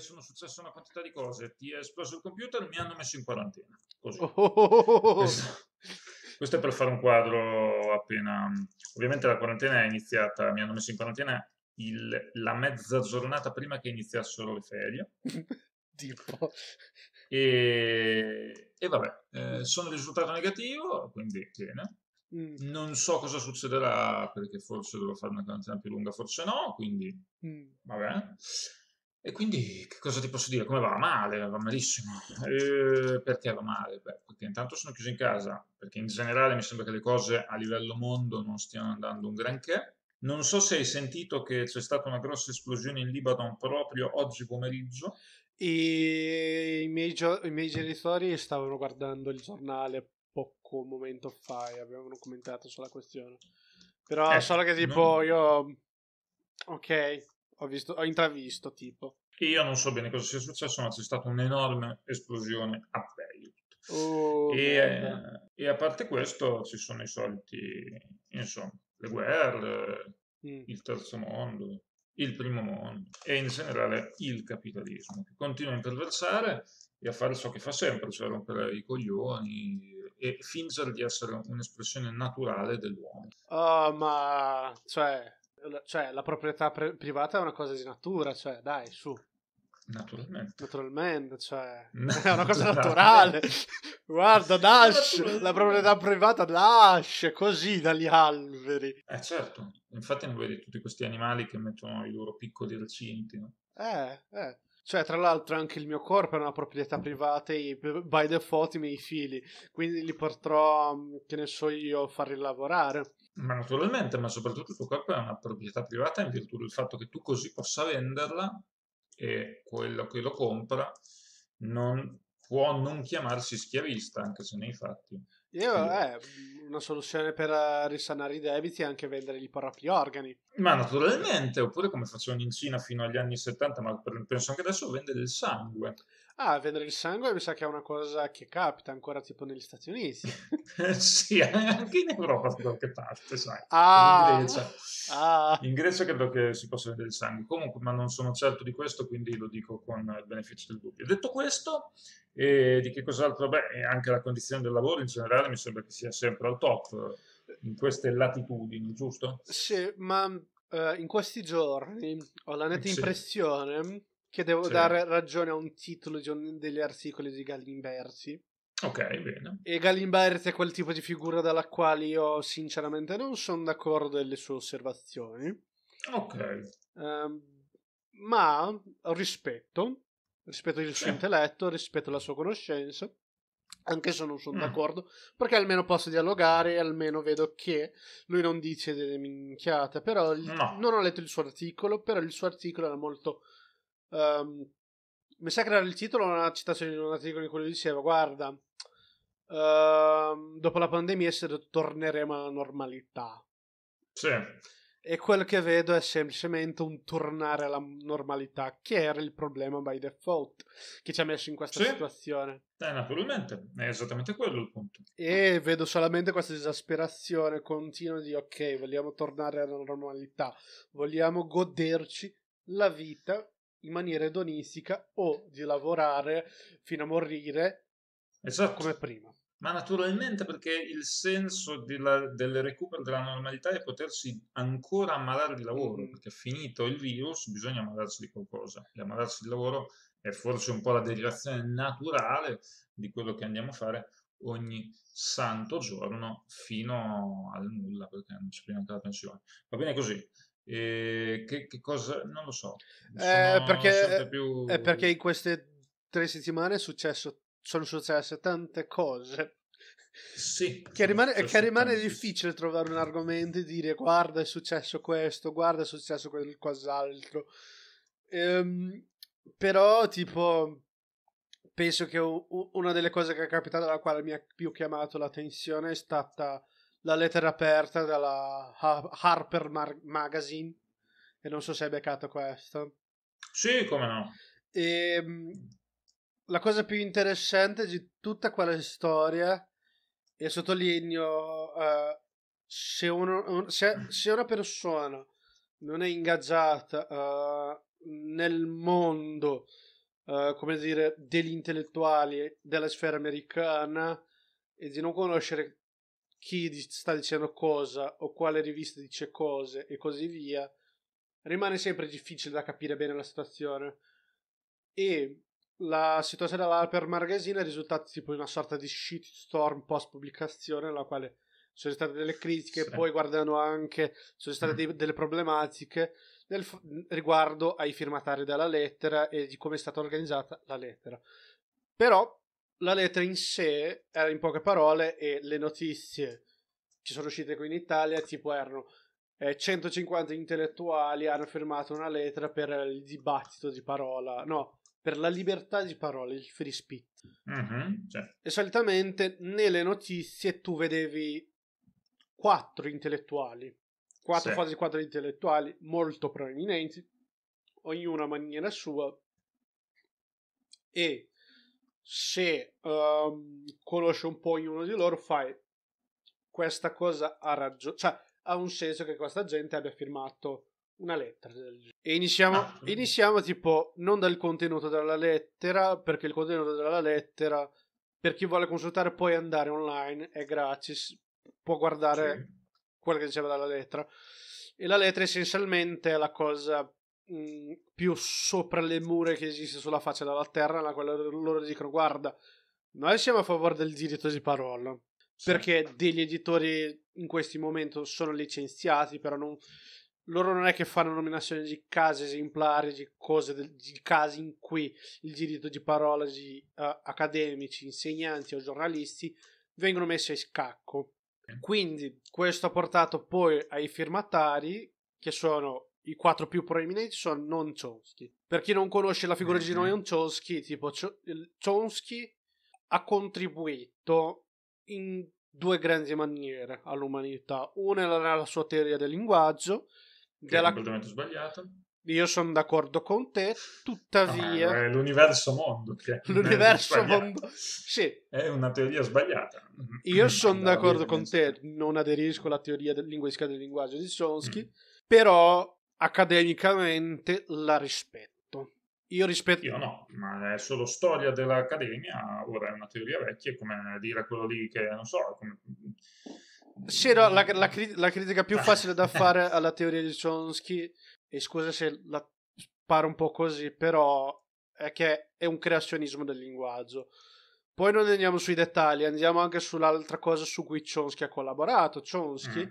sono successe una quantità di cose, ti è esploso il computer, mi hanno messo in quarantena. Così. Oh, oh, oh, questo, è per fare un quadro appena... Ovviamente la quarantena è iniziata, mi hanno messo in quarantena il, la mezza giornata prima che iniziassero le ferie. tipo. E, e vabbè, eh, sono risultato negativo, quindi bene. Mm. Non so cosa succederà perché forse dovrò fare una quarantena più lunga, forse no, quindi mm. vabbè. E quindi che cosa ti posso dire? Come va? Male, va malissimo. Eh, perché va male? Beh, perché intanto sono chiuso in casa, perché in generale mi sembra che le cose a livello mondo non stiano andando un granché. Non so se hai sentito che c'è stata una grossa esplosione in Libano proprio oggi pomeriggio. E i miei, gio- i miei genitori stavano guardando il giornale poco un momento fa e avevano commentato sulla questione. Però eh, solo che tipo non... io... Ok, ho, visto, ho intravisto tipo. Io non so bene cosa sia successo, ma c'è stata un'enorme esplosione a Beirut. Oh, e, eh, e, a parte questo ci sono i soliti, insomma, le guerre, mm. il terzo mondo, il primo mondo e in generale il capitalismo che continua a imperversare e a fare ciò che fa sempre, cioè rompere i coglioni e fingere di essere un'espressione naturale dell'uomo. Oh, ma cioè, cioè, la proprietà pre- privata è una cosa di natura, cioè, dai, su. Naturalmente. Naturalmente, cioè, è una cosa esatto. naturale. Guarda, nasce, la proprietà privata nasce così dagli alberi. Eh certo, infatti non vedi tutti questi animali che mettono i loro piccoli recinti, no? Eh, eh. Cioè, tra l'altro, anche il mio corpo è una proprietà privata e by default i miei figli. Quindi li potrò, mm, che ne so io, farli lavorare. Ma naturalmente, ma soprattutto il tuo corpo è una proprietà privata in virtù del fatto che tu così possa venderla e quello che lo compra non può non chiamarsi schiavista, anche se nei fatti. Io, eh, una soluzione per eh, risanare i debiti è anche vendere i propri organi. Ma naturalmente, oppure come facevano in Cina fino agli anni 70, ma penso anche adesso vendere il sangue. Ah, vedere il sangue mi sa che è una cosa che capita ancora tipo negli Stati Uniti. sì, anche in Europa da qualche parte, sai. Ah, in Grecia. Ah. In Grecia credo che si possa vedere il sangue. Comunque, ma non sono certo di questo, quindi lo dico con il beneficio del dubbio. Detto questo, eh, di che cos'altro? Beh, anche la condizione del lavoro in generale mi sembra che sia sempre al top in queste latitudini, giusto? Sì, ma eh, in questi giorni ho la netta sì. impressione che devo sì. dare ragione a un titolo di un, degli articoli di Galimberti. Ok, bene. E Galimberti è quel tipo di figura dalla quale io sinceramente non sono d'accordo delle sue osservazioni. Ok. Um, ma rispetto, rispetto il suo eh. intelletto, rispetto la sua conoscenza, anche se non sono mm. d'accordo, perché almeno posso dialogare e almeno vedo che lui non dice delle minchiate, però il, no. non ho letto il suo articolo, però il suo articolo era molto Um, mi sa che era il titolo una citazione di un articolo in cui diceva guarda uh, dopo la pandemia torneremo alla normalità sì e quello che vedo è semplicemente un tornare alla normalità che era il problema by default che ci ha messo in questa sì. situazione eh, naturalmente è esattamente quello il punto e vedo solamente questa esasperazione continua di ok vogliamo tornare alla normalità vogliamo goderci la vita in maniera edonistica o di lavorare fino a morire esatto. come prima. Ma naturalmente perché il senso della, del recupero della normalità è potersi ancora ammalare di lavoro, mm. perché finito il virus bisogna ammalarsi di qualcosa e ammalarsi di lavoro è forse un po' la derivazione naturale di quello che andiamo a fare ogni santo giorno fino al nulla, perché non ci prendiamo la pensione. Va bene così. E ehm, che, che cosa non lo so. Eh, è perché, più... perché in queste tre settimane successo, sono successe tante cose. Sì, che, rimane, che rimane, difficile trovare un argomento e dire guarda è successo questo, guarda è successo quel qualcos'altro. Ehm, però tipo penso che una delle cose che è capitata la quale mi ha più chiamato l'attenzione è stata la lettera aperta dalla Harper Mar- Magazine e non so se hai beccato questo. Sì, come no. E, ehm, la cosa più interessante di tutta quella storia, e sottolineo, uh, se, uno, se, se, una persona non è ingaggiata uh, nel mondo, uh, come dire, degli intellettuali della sfera americana e di non conoscere chi sta dicendo cosa o quale rivista dice cose e così via, rimane sempre difficile da capire bene la situazione. E la situazione dell'Alper Magazine è risultata tipo una sorta di shitstorm post pubblicazione, nella quale ci sono state delle critiche, sì. poi guardando anche, sono state mm. dei, delle problematiche nel, riguardo ai firmatari della lettera e di come è stata organizzata la lettera. Però la lettera in sé era in poche parole e le notizie ci sono uscite qui in Italia tipo erano eh, 150 intellettuali hanno firmato una lettera per il dibattito di parola, no, per la libertà di parola, il free speech. Uh-huh, certo. E solitamente nelle notizie tu vedevi quattro intellettuali, quattro sì. quasi quattro intellettuali molto proeminenti, ognuna a maniera sua, e se um, conosci un po' ognuno di loro, fai questa cosa ha ragione, cioè ha un senso che questa gente abbia firmato una lettera. E iniziamo, ah. iniziamo tipo non dal contenuto della lettera, perché il contenuto della lettera, per chi vuole consultare, puoi andare online, è gratis, può guardare sì. quello che diceva dalla lettera. E la lettera essenzialmente è la cosa Mm, più sopra le mura che esiste sulla faccia della terra, la quale loro dicono guarda, noi siamo a favore del diritto di parola, sì. perché degli editori in questo momento sono licenziati, però non, loro non è che fanno nominazioni di casi esemplari, di, cose, di casi in cui il diritto di parola di uh, accademici, insegnanti o giornalisti vengono messi a scacco. Quindi questo ha portato poi ai firmatari, che sono i quattro più proeminenti sono non Chomsky. Per chi non conosce la figura mm-hmm. di Non Chomsky, tipo Chomsky ha contribuito in due grandi maniere all'umanità. Una è la sua teoria del linguaggio, che della... è completamente sbagliata. Io sono d'accordo con te, tuttavia... Ah, è l'universo mondo. Che l'universo mondo... Sì. È una teoria sbagliata. Io mm-hmm. sono d'accordo con te, non aderisco alla teoria del linguistica del linguaggio di Chomsky, mm. però accademicamente la rispetto. Io rispetto. Io no, ma è solo storia dell'accademia, ora è una teoria vecchia, come dire quello lì che non so. Come... Sì, no, la, la, la, critica più facile da fare alla teoria di Chomsky, e scusa se la sparo un po' così, però è che è un creazionismo del linguaggio. Poi non andiamo sui dettagli, andiamo anche sull'altra cosa su cui Chomsky ha collaborato. Chomsky mm.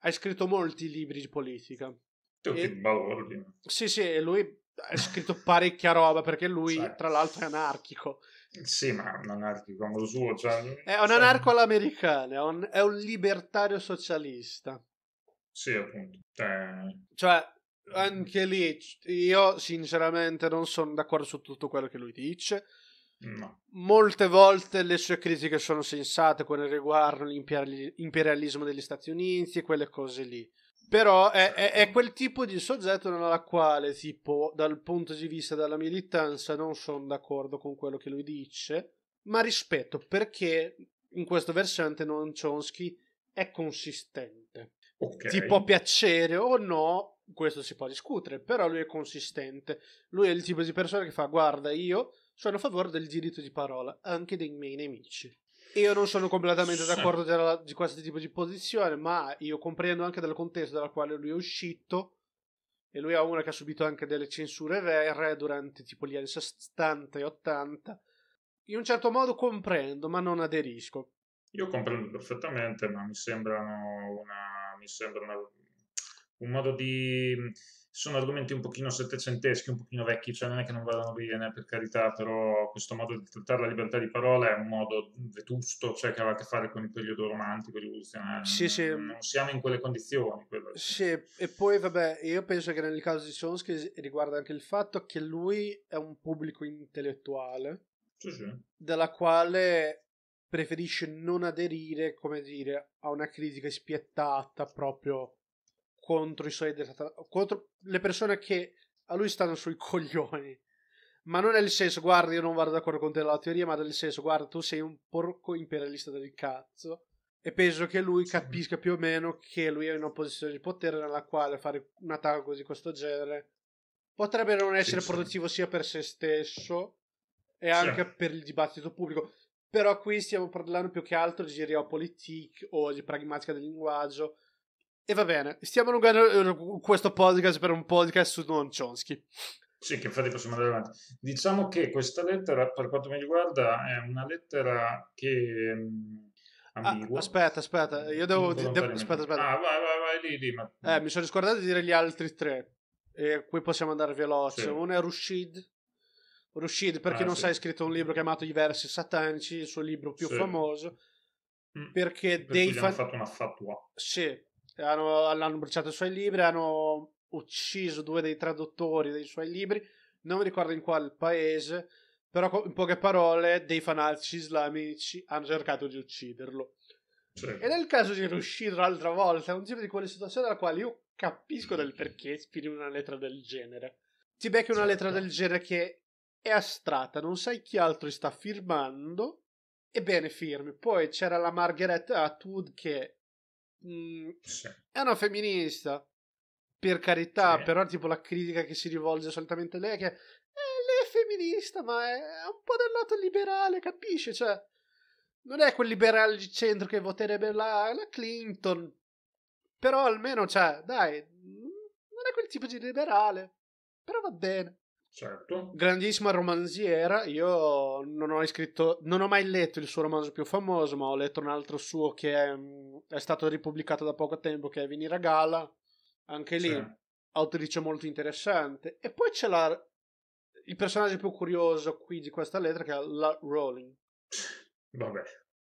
ha scritto molti libri di politica. Tutti e... balordi. Sì, sì, lui ha scritto parecchia roba perché lui, sì. Esatto. tra l'altro, è anarchico. Sì, ma è un anarchico a suo. Cioè... È un anarco cioè all'americana, è un, è un libertario socialista. Sì, appunto. Cioè cioè, eh... Cioè, anche lì io sinceramente non sono d'accordo su tutto quello che lui dice. No. Molte volte le sue critiche sono sensate, quelle riguardano l'imperialismo degli Stati Uniti e quelle cose lì. Però è, è, è, quel tipo di soggetto nella quale, tipo, dal punto di vista della militanza, non sono d'accordo con quello che lui dice, ma rispetto perché in questo versante non Chomsky è consistente. Okay. Ti può piacere o no, questo si può discutere, però lui è consistente. Lui è il tipo di persona che fa, guarda, io sono a favore del diritto di parola, anche dei miei nemici. Io non sono completamente d'accordo della, di questo tipo di posizione, ma io comprendo anche dal contesto dal quale lui è uscito. E lui è uno che ha subito anche delle censure rare durante tipo gli anni 70 e 80. In un certo modo comprendo, ma non aderisco. Io comprendo perfettamente, ma mi sembrano una, mi sembra una, un modo di sono argomenti un pochino settecenteschi, un pochino vecchi, cioè non è che non vadano bene per carità, però questo modo di trattare la libertà di parola è un modo vetusto, cioè che aveva a che fare con il periodo romantico, rivoluzionario. Sì, non, sì. non siamo in quelle condizioni. Quello. Sì, e poi vabbè, io penso che nel caso di Sonsky riguarda anche il fatto che lui è un pubblico intellettuale, sì, sì. dalla quale preferisce non aderire, come dire, a una critica spiettata proprio contro i suoi contro le persone che a lui stanno sui coglioni. Ma non nel senso, guarda, io non vado d'accordo con te la teoria, ma nel senso, guarda, tu sei un porco imperialista del cazzo. E penso che lui capisca più o meno che lui è in una posizione di potere nella quale fare un attacco così di questo genere potrebbe non essere sì, produttivo sia per se stesso e anche per il dibattito pubblico. Però qui stiamo parlando più che altro di geopolitica o di pragmatica del linguaggio e va bene, stiamo allungando eh, questo podcast per un podcast su Noam Chonsky. Sì, che infatti possiamo andare avanti. Diciamo che questa lettera, per quanto mi riguarda, è una lettera che... Mm, ah, aspetta, aspetta, io devo... De- aspetta, aspetta. Ah, vai, vai, vai, lì, lì. Ma... Eh, mi sono scordato di dire gli altri tre. E qui possiamo andare veloce. Sì. Uno è Rushid. Rushid, perché ah, non sì. sa, ha scritto un libro chiamato I versi satanici, il suo libro più sì. famoso. Mm. Perché per dei fan... fatto una fatua. Sì, hanno, hanno bruciato i suoi libri, hanno ucciso due dei traduttori dei suoi libri, non mi ricordo in quale paese, però in poche parole dei fanatici islamici hanno cercato di ucciderlo. Cioè. E nel caso di riuscire l'altra volta è un tipo di quelle situazioni alla quale io capisco del perché spiri una lettera del genere. Ti becchi una lettera certo. del genere che è astratta, non sai chi altro sta firmando, ebbene firmi. Poi c'era la Margaret Atwood che mh, mm. è una femminista, per carità, sì. però tipo la critica che si rivolge solitamente a lei è che eh, lei è femminista, ma è, è un po' del lato liberale, capisci? Cioè, non è quel liberale di centro che voterebbe la, la Clinton, però almeno, cioè, dai, mm, non è quel tipo di liberale, però va bene. Certo. Grandissima romanziera, io non ho, scritto, non ho mai letto il suo romanzo più famoso, ma ho letto un altro suo che è, mm, è stato ripubblicato da poco tempo, che è Venire a Gala, anche lì, sì. autrice molto interessante. E poi c'è la, il personaggio più curioso qui di questa lettera, che è la Rowling. Vabbè,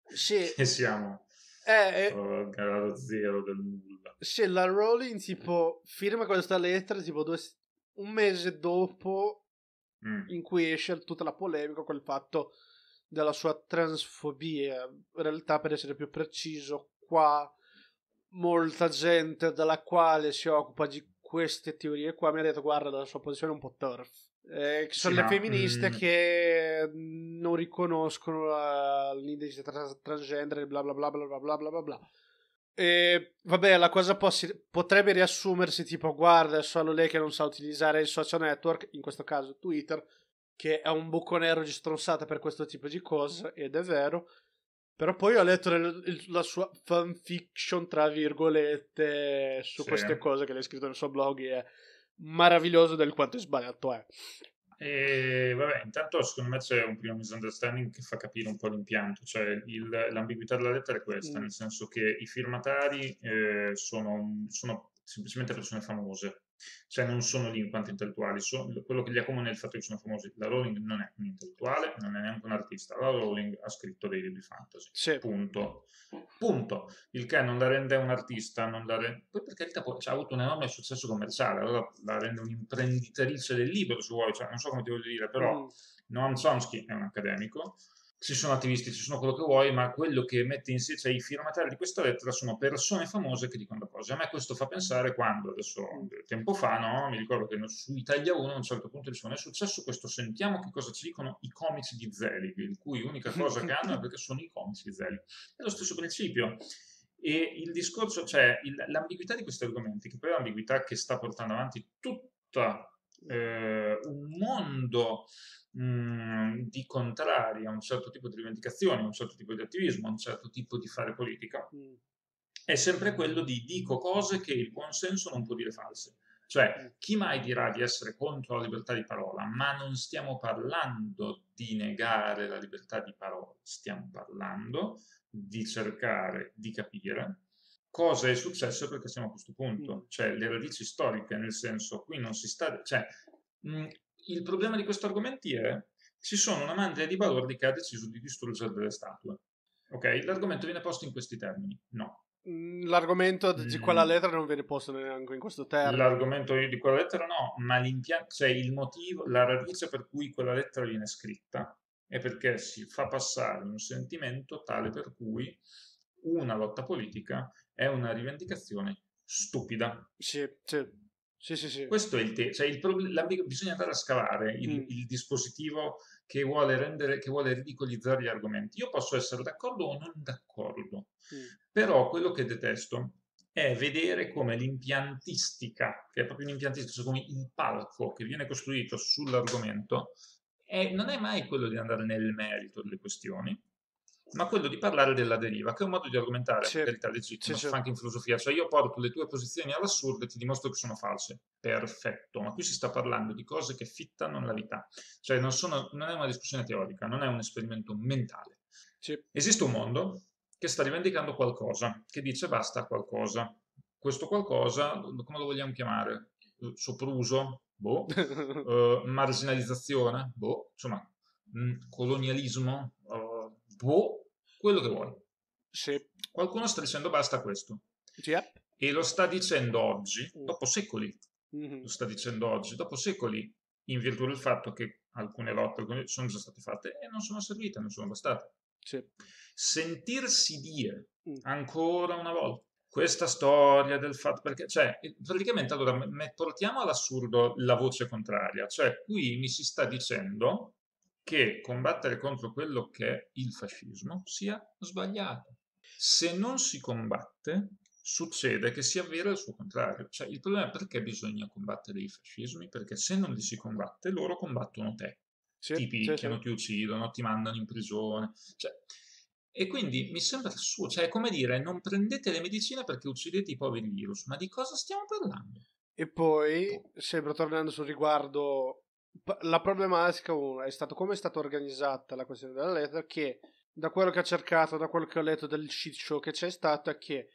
sì. che siamo... Eh, oh, zero del nulla. Sì, la Rowling tipo firma questa lettera tipo due, un mese dopo mm. in cui esce tutta la polemica col fatto della sua transfobia. In realtà, per essere più preciso, qua molta gente dalla quale si occupa di queste teorie qua mi ha detto guarda la sua posizione è un po' turf. Eh, sono sì, le no. femministe mm. che non riconoscono la, l'identità transgender bla bla bla bla bla bla bla bla e vabbè, la cosa possi- potrebbe riassumersi tipo guarda, è solo lei che non sa utilizzare il social network, in questo caso Twitter, che è un buco nero di stronzata per questo tipo di cose, mm. ed è vero. Però poi ho letto nel, la sua fanfiction, tra virgolette, su sì. queste cose che lei ha scritto nel suo blog e è meraviglioso del quanto è sbagliato è. Eh. E, vabbè, intanto secondo me c'è un primo misunderstanding che fa capire un po' l'impianto, cioè il, l'ambiguità della lettera è questa, mm. nel senso che i firmatari eh, sono, sono semplicemente persone famose, cioè non sono lì in quanto intellettuali, sono, quello che li accomuna è il fatto che sono famosi. La Rowling non è un intellettuale, non è neanche un artista, la Rowling ha scritto dei libri fantasy, sì. punto. punto. Il che non la rende un artista, non la rende... poi per carità cioè, ha avuto un enorme successo commerciale, allora la rende un'imprenditrice del libro, se vuoi, cioè, non so come ti voglio dire, però mm. Noam Chomsky è un accademico, ci sono attivisti, ci sono quello che vuoi, ma quello che mette in sé, cioè i firmatari di questa lettera sono persone famose che dicono cose. A me questo fa pensare quando, adesso tempo fa, no? mi ricordo che su Italia 1 a un certo punto dicevano è successo questo, sentiamo che cosa ci dicono i comici di Zelig, il cui unica cosa che hanno è perché sono i comici di Zelig. È lo stesso principio. E il discorso, cioè l'ambiguità di questi argomenti, che poi è l'ambiguità che sta portando avanti tutta eh, un mondo mm, di contrari a un certo tipo di rivendicazioni, a un certo tipo di attivismo, a un certo tipo di fare politica, mm. è sempre quello di dico cose che il buon senso non può dire false. Cioè, mm. chi mai dirà di essere contro la libertà di parola? Ma non stiamo parlando di negare la libertà di parola, stiamo parlando di cercare di capire cosa è successo perché siamo a questo punto, mm. cioè le radici storiche, nel senso qui non si sta... Cioè, mh, mm, il problema di questo che ci sono una mandria di balordi che ha deciso di distruggere delle statue. Ok? L'argomento viene posto in questi termini? No. Mm, l'argomento di quella lettera non viene posto neanche in questo termine. L'argomento di quella lettera no, ma l'impianto, cioè il motivo, la radice per cui quella lettera viene scritta è perché si fa passare un sentimento tale per cui una lotta politica è una rivendicazione stupida. Sì, sì. Sì, sì, sì. Questo è il tema, cioè, bisogna andare a scavare il, mm. il dispositivo che vuole, rendere, che vuole, ridicolizzare gli argomenti. Io posso essere d'accordo o non d'accordo, mm. però quello che detesto è vedere come l'impiantistica, che è proprio un'impiantistica, cioè come il palco che viene costruito sull'argomento, è, non è mai quello di andare nel merito delle questioni, ma quello di parlare della deriva, che è un modo di argomentare, per carità, legittimo, si fa anche in filosofia, cioè io porto le tue posizioni all'assurdo e ti dimostro che sono false, perfetto, ma qui si sta parlando di cose che fittano la vita, cioè non, sono, non è una discussione teorica, non è un esperimento mentale. Sì. Esiste un mondo che sta rivendicando qualcosa, che dice basta qualcosa, questo qualcosa, come lo vogliamo chiamare? Sopruso? Boh. uh, marginalizzazione? Boh. Insomma, mm, colonialismo? boh, quello che vuole. Sì. Qualcuno sta dicendo basta questo. Yep. Eh. E lo sta dicendo oggi, mm. dopo secoli, mm-hmm. lo sta dicendo oggi, dopo secoli, in virtù del fatto che alcune lotte alcune, sono già state fatte e non sono servite, non sono bastate. Sì. Sentirsi dire mm. ancora una volta questa storia del fatto perché, cioè, praticamente allora portiamo all'assurdo la voce contraria, cioè qui mi si sta dicendo che combattere contro quello che è il fascismo sia sbagliato. Se non si combatte, succede che si avvera il suo contrario. Cioè, il problema è perché bisogna combattere i fascismi? Perché se non li si combatte, loro combattono te. Sì, ti picchiano, sì, sì. ti uccidono, ti mandano in prigione. Cioè, e quindi mi sembra assurdo, cioè è come dire non prendete le medicine perché uccidete i poveri virus, ma di cosa stiamo parlando? E poi, boh. sempre tornando sul riguardo la problematica è stata come è stata organizzata la questione della lettera che da quello che ho cercato, da quello che ho letto del shit show che c'è stato è che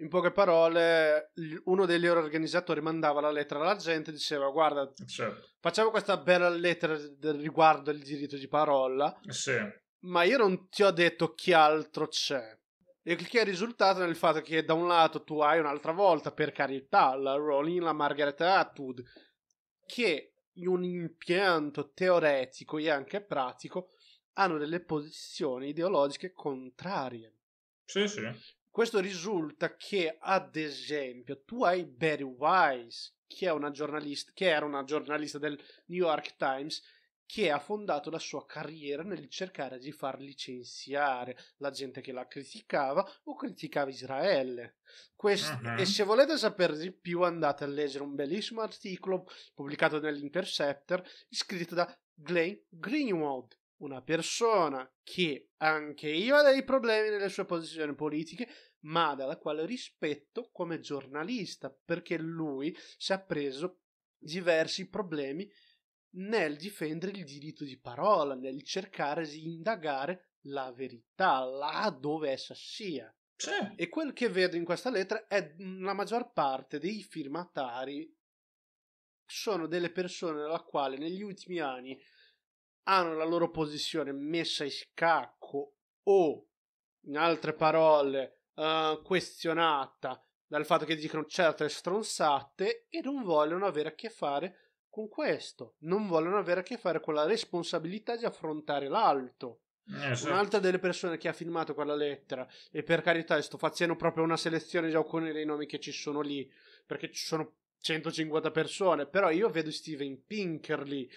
in poche parole uno degli organizzatori mandava la lettera alla gente e diceva guarda certo. facciamo questa bella lettera riguardo il diritto di parola sì. ma io non ti ho detto che altro c'è e che è risultato nel fatto che da un lato tu hai un'altra volta per carità la Rowling, la Margaret Atwood che un impianto teoretico e anche pratico, hanno delle posizioni ideologiche contrarie. Sì, sì. Questo risulta che, ad esempio, tu hai Barry Wise, che, che era una giornalista del New York Times, che ha fondato la sua carriera nel cercare di far licenziare la gente che la criticava o criticava Israele. Questo, uh-huh. Mm-hmm. E se volete sapere di più andate a leggere un bellissimo articolo pubblicato nell'Interceptor scritto da Glenn Greenwald, una persona che anche io ha dei problemi nelle sue posizioni politiche, ma dalla quale rispetto come giornalista, perché lui si è preso diversi problemi nel difendere il diritto di parola, nel cercare di indagare la verità là dove essa sia. C'è. E quel che vedo in questa lettera è la maggior parte dei firmatari sono delle persone alla quale negli ultimi anni hanno la loro posizione messa in scacco o, in altre parole, uh, questionata dal fatto che dicono certe stronzate e non vogliono avere a che fare con con questo non vogliono avere a che fare con la responsabilità di affrontare l'alto. Eh, sì. Un'altra delle persone che ha filmato quella lettera, e per carità, sto facendo proprio una selezione già con i nomi che ci sono lì, perché ci sono 150 persone, però io vedo Steven Pinker lì,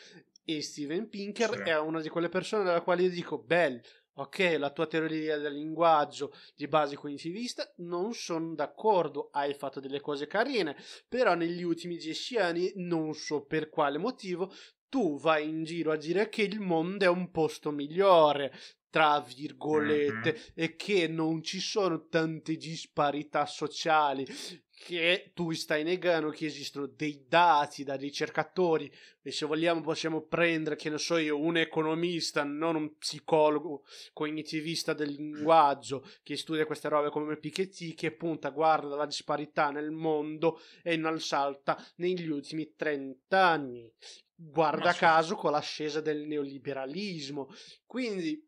e Steven Pinker sì. è una di quelle persone dalla quale io dico, bel, Ok, la tua teoria del linguaggio di base cognitivista non sono d'accordo, hai fatto delle cose carine, però negli ultimi dieci anni, non so per quale motivo, tu vai in giro a dire che il mondo è un posto migliore, tra virgolette, mm-hmm. e che non ci sono tante disparità sociali che tu stai negando che esistono dei dati da ricercatori e se vogliamo possiamo prendere, che ne so io, un economista, non un psicologo cognitivista del linguaggio che studia queste robe come Piketty che punta, guarda la disparità nel mondo e non salta negli ultimi 30 anni. Guarda so. caso con l'ascesa del neoliberalismo. Quindi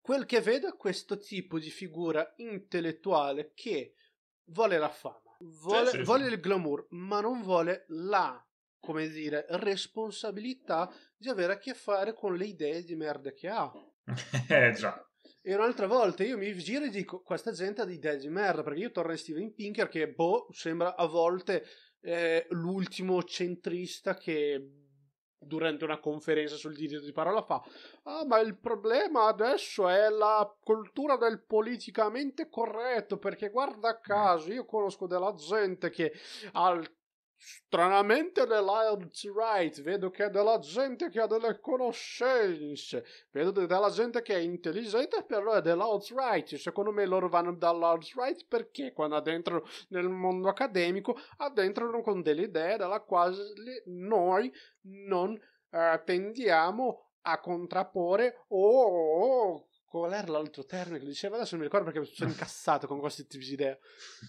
quel che vedo è questo tipo di figura intellettuale che vuole la fama vuole, sì, sì, vuole il glamour, ma non vuole la come dire, responsabilità di avere a che fare con le idee di merda che ha. eh già. E un'altra volta io mi giro e dico, questa gente ha idee di merda, perché io torno a Steven Pinker che, boh, sembra a volte eh, l'ultimo centrista che durante una conferenza sul diritto di parola fa ah ma il problema adesso è la cultura del politicamente corretto perché guarda caso io conosco della gente che al Stranamente le right, vedo che è della gente che ha delle conoscenze, vedo della gente che è intelligente, però è dell'alt right. Secondo me loro vanno dall'alt right perché quando addentrano nel mondo accademico addentrano con delle idee dalla quali noi non eh, tendiamo a contrapporre o qual era l'altro termine che diceva adesso non mi ricordo perché mi sono incassato con questi tipi di idea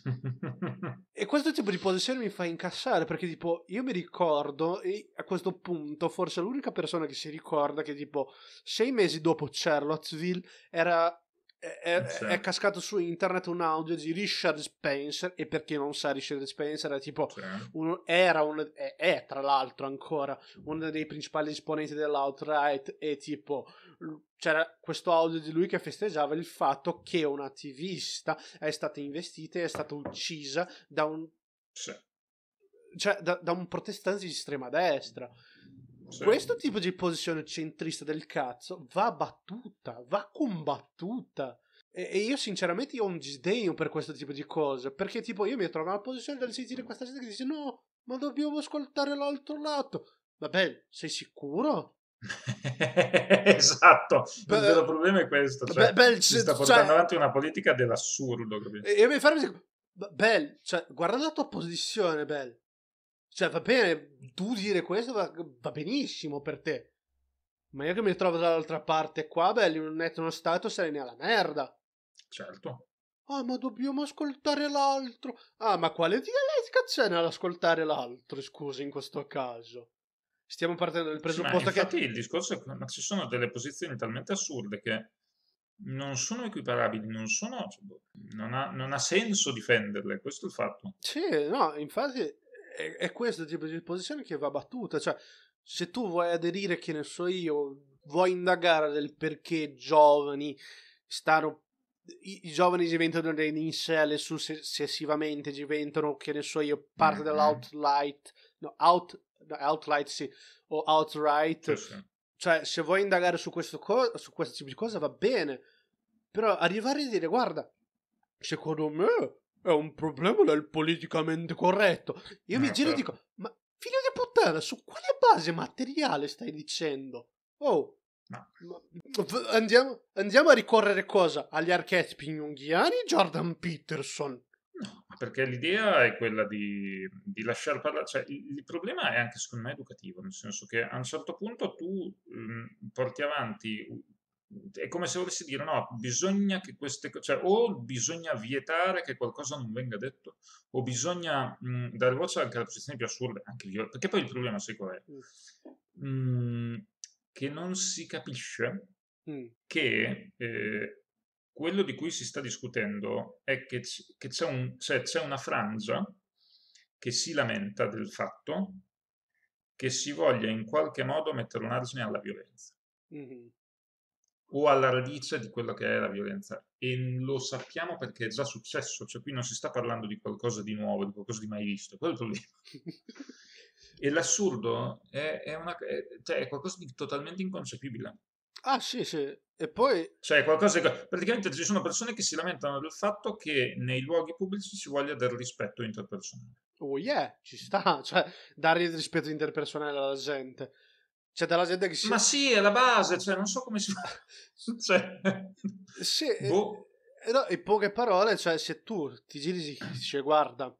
e questo tipo di posizione mi fa incassare perché tipo io mi ricordo e a questo punto forse l'unica persona che si ricorda che tipo sei mesi dopo Charlottesville era è, eh, sì. è, cascato su internet un audio di Richard Spencer e per chi non sa Richard Spencer è tipo sì. un, era un, è, è, tra l'altro ancora uno dei principali esponenti dell'outright e tipo c'era questo audio di lui che festeggiava il fatto che un'attivista è stata investita e è stata uccisa da un sì. cioè da, da un protestante di estrema destra questo tipo di posizione centrista del cazzo va battuta, va combattuta. E, io sinceramente io ho un disdegno per questo tipo di cose, perché tipo io mi trovo una posizione del sentire questa gente che dice no, ma dobbiamo ascoltare l'altro lato. Vabbè, sei sicuro? esatto, beh, il vero problema è questo. Cioè, beh, beh, si sta portando cioè, avanti una politica dell'assurdo. Capito? E io mi fermo e dico, Bell, cioè, guarda la tua posizione, Bel. Cioè, va bene, tu dire questo va, va benissimo per te. Ma io che mi trovo dall'altra parte qua, belli, un non uno stato, se nella merda. Certo. Ah, ma dobbiamo ascoltare l'altro. Ah, ma quale dialettica c'è nell'ascoltare l'altro, scusi, in questo caso? Stiamo partendo dal presupposto sì, che... Infatti il discorso è che ma ci sono delle posizioni talmente assurde che non sono equiparabili, non sono... Cioè, boh, non, ha, non ha senso difenderle, questo è il fatto. Sì, no, infatti è, è questo tipo di posizione che va battuta. Cioè, se tu vuoi aderire, che ne so io, vuoi indagare del perché giovani stanno i, giovani diventano dei incel successivamente diventano, che ne so io, parte mm-hmm. dell'outlight, no, out, outlight sì, o outright. Sì, Cioè, se vuoi indagare su questo, co- su questo tipo di cosa va bene, però arrivare a dire, guarda, secondo me è un problema del politicamente corretto. Io mi eh, giro e certo. dico, ma figlio di puttana, su quale base materiale stai dicendo? Oh, No. Andiamo, andiamo, a ricorrere cosa? Agli archetipi junghiani Jordan Peterson? No, perché l'idea è quella di, di lasciare parlare, cioè il, il, problema è anche secondo me educativo, nel senso che a un certo punto tu mh, mm, porti avanti è come se volessi dire no, bisogna che queste cose, cioè o bisogna vietare che qualcosa non venga detto, o bisogna mh, mm, dare voce anche alle posizioni più assurde, anche io, perché poi il problema sai qual è? Mm. mm, che non si capisce mm. che eh, quello di cui si sta discutendo è che, c- che c'è, un, cioè, c'è una frangia che si lamenta del fatto che si voglia in qualche modo mettere un argine alla violenza. Mm-hmm o alla radice di quella che è la violenza e lo sappiamo perché è già successo, cioè qui non si sta parlando di qualcosa di nuovo, di qualcosa di mai visto, quello è il problema. e l'assurdo è, è, una, è, cioè è qualcosa di totalmente inconcepibile. Ah sì, sì, e poi... Cioè, qualcosa di... Praticamente ci sono persone che si lamentano del fatto che nei luoghi pubblici si voglia del rispetto interpersonale. Oh yeah, ci sta, cioè dare il rispetto interpersonale alla gente. C'è della gente che si... Ma sì, è la base, cioè, non so come si fa. cioè... Sì, eh, boh. eh, no, in poche parole, cioè, se tu ti giri e dici, guarda,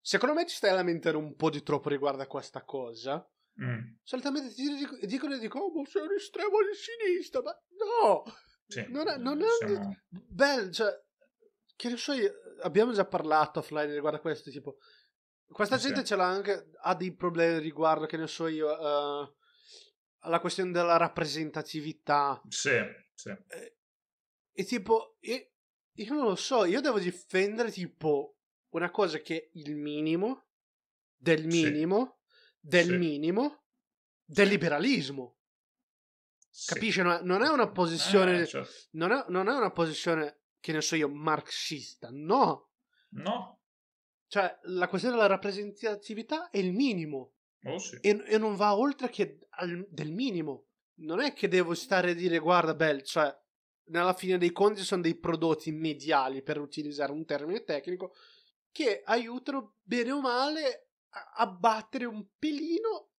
secondo me ti stai a lamentare un po' di troppo riguardo a questa cosa, mm. solitamente ti giri e dicono, dico, oh, ma sei un estremo di sinistra, ma no! Sì, non è... Non è eh, siamo... Beh, cioè, che ne so io, abbiamo già parlato offline riguardo a questo, tipo... Questa sì, gente ce l'ha anche, ha dei problemi riguardo, che ne so io... Uh, alla questione della rappresentatività. Sì, sì. E, eh, e tipo, e, io non lo so, io devo difendere tipo una cosa che è il minimo, del minimo, sì. del sì. minimo, del liberalismo. Sì. Capisci? Non è, non è una posizione... Eh, certo. non, è, non è una posizione, che ne so io, marxista. No. No. Cioè, la questione della rappresentatività è il minimo. Oh, sì. e, e, non va oltre che al, del minimo. Non è che devo stare a dire guarda Bel, cioè alla fine dei conti sono dei prodotti mediali per utilizzare un termine tecnico che aiutano bene o male a, a battere un pelino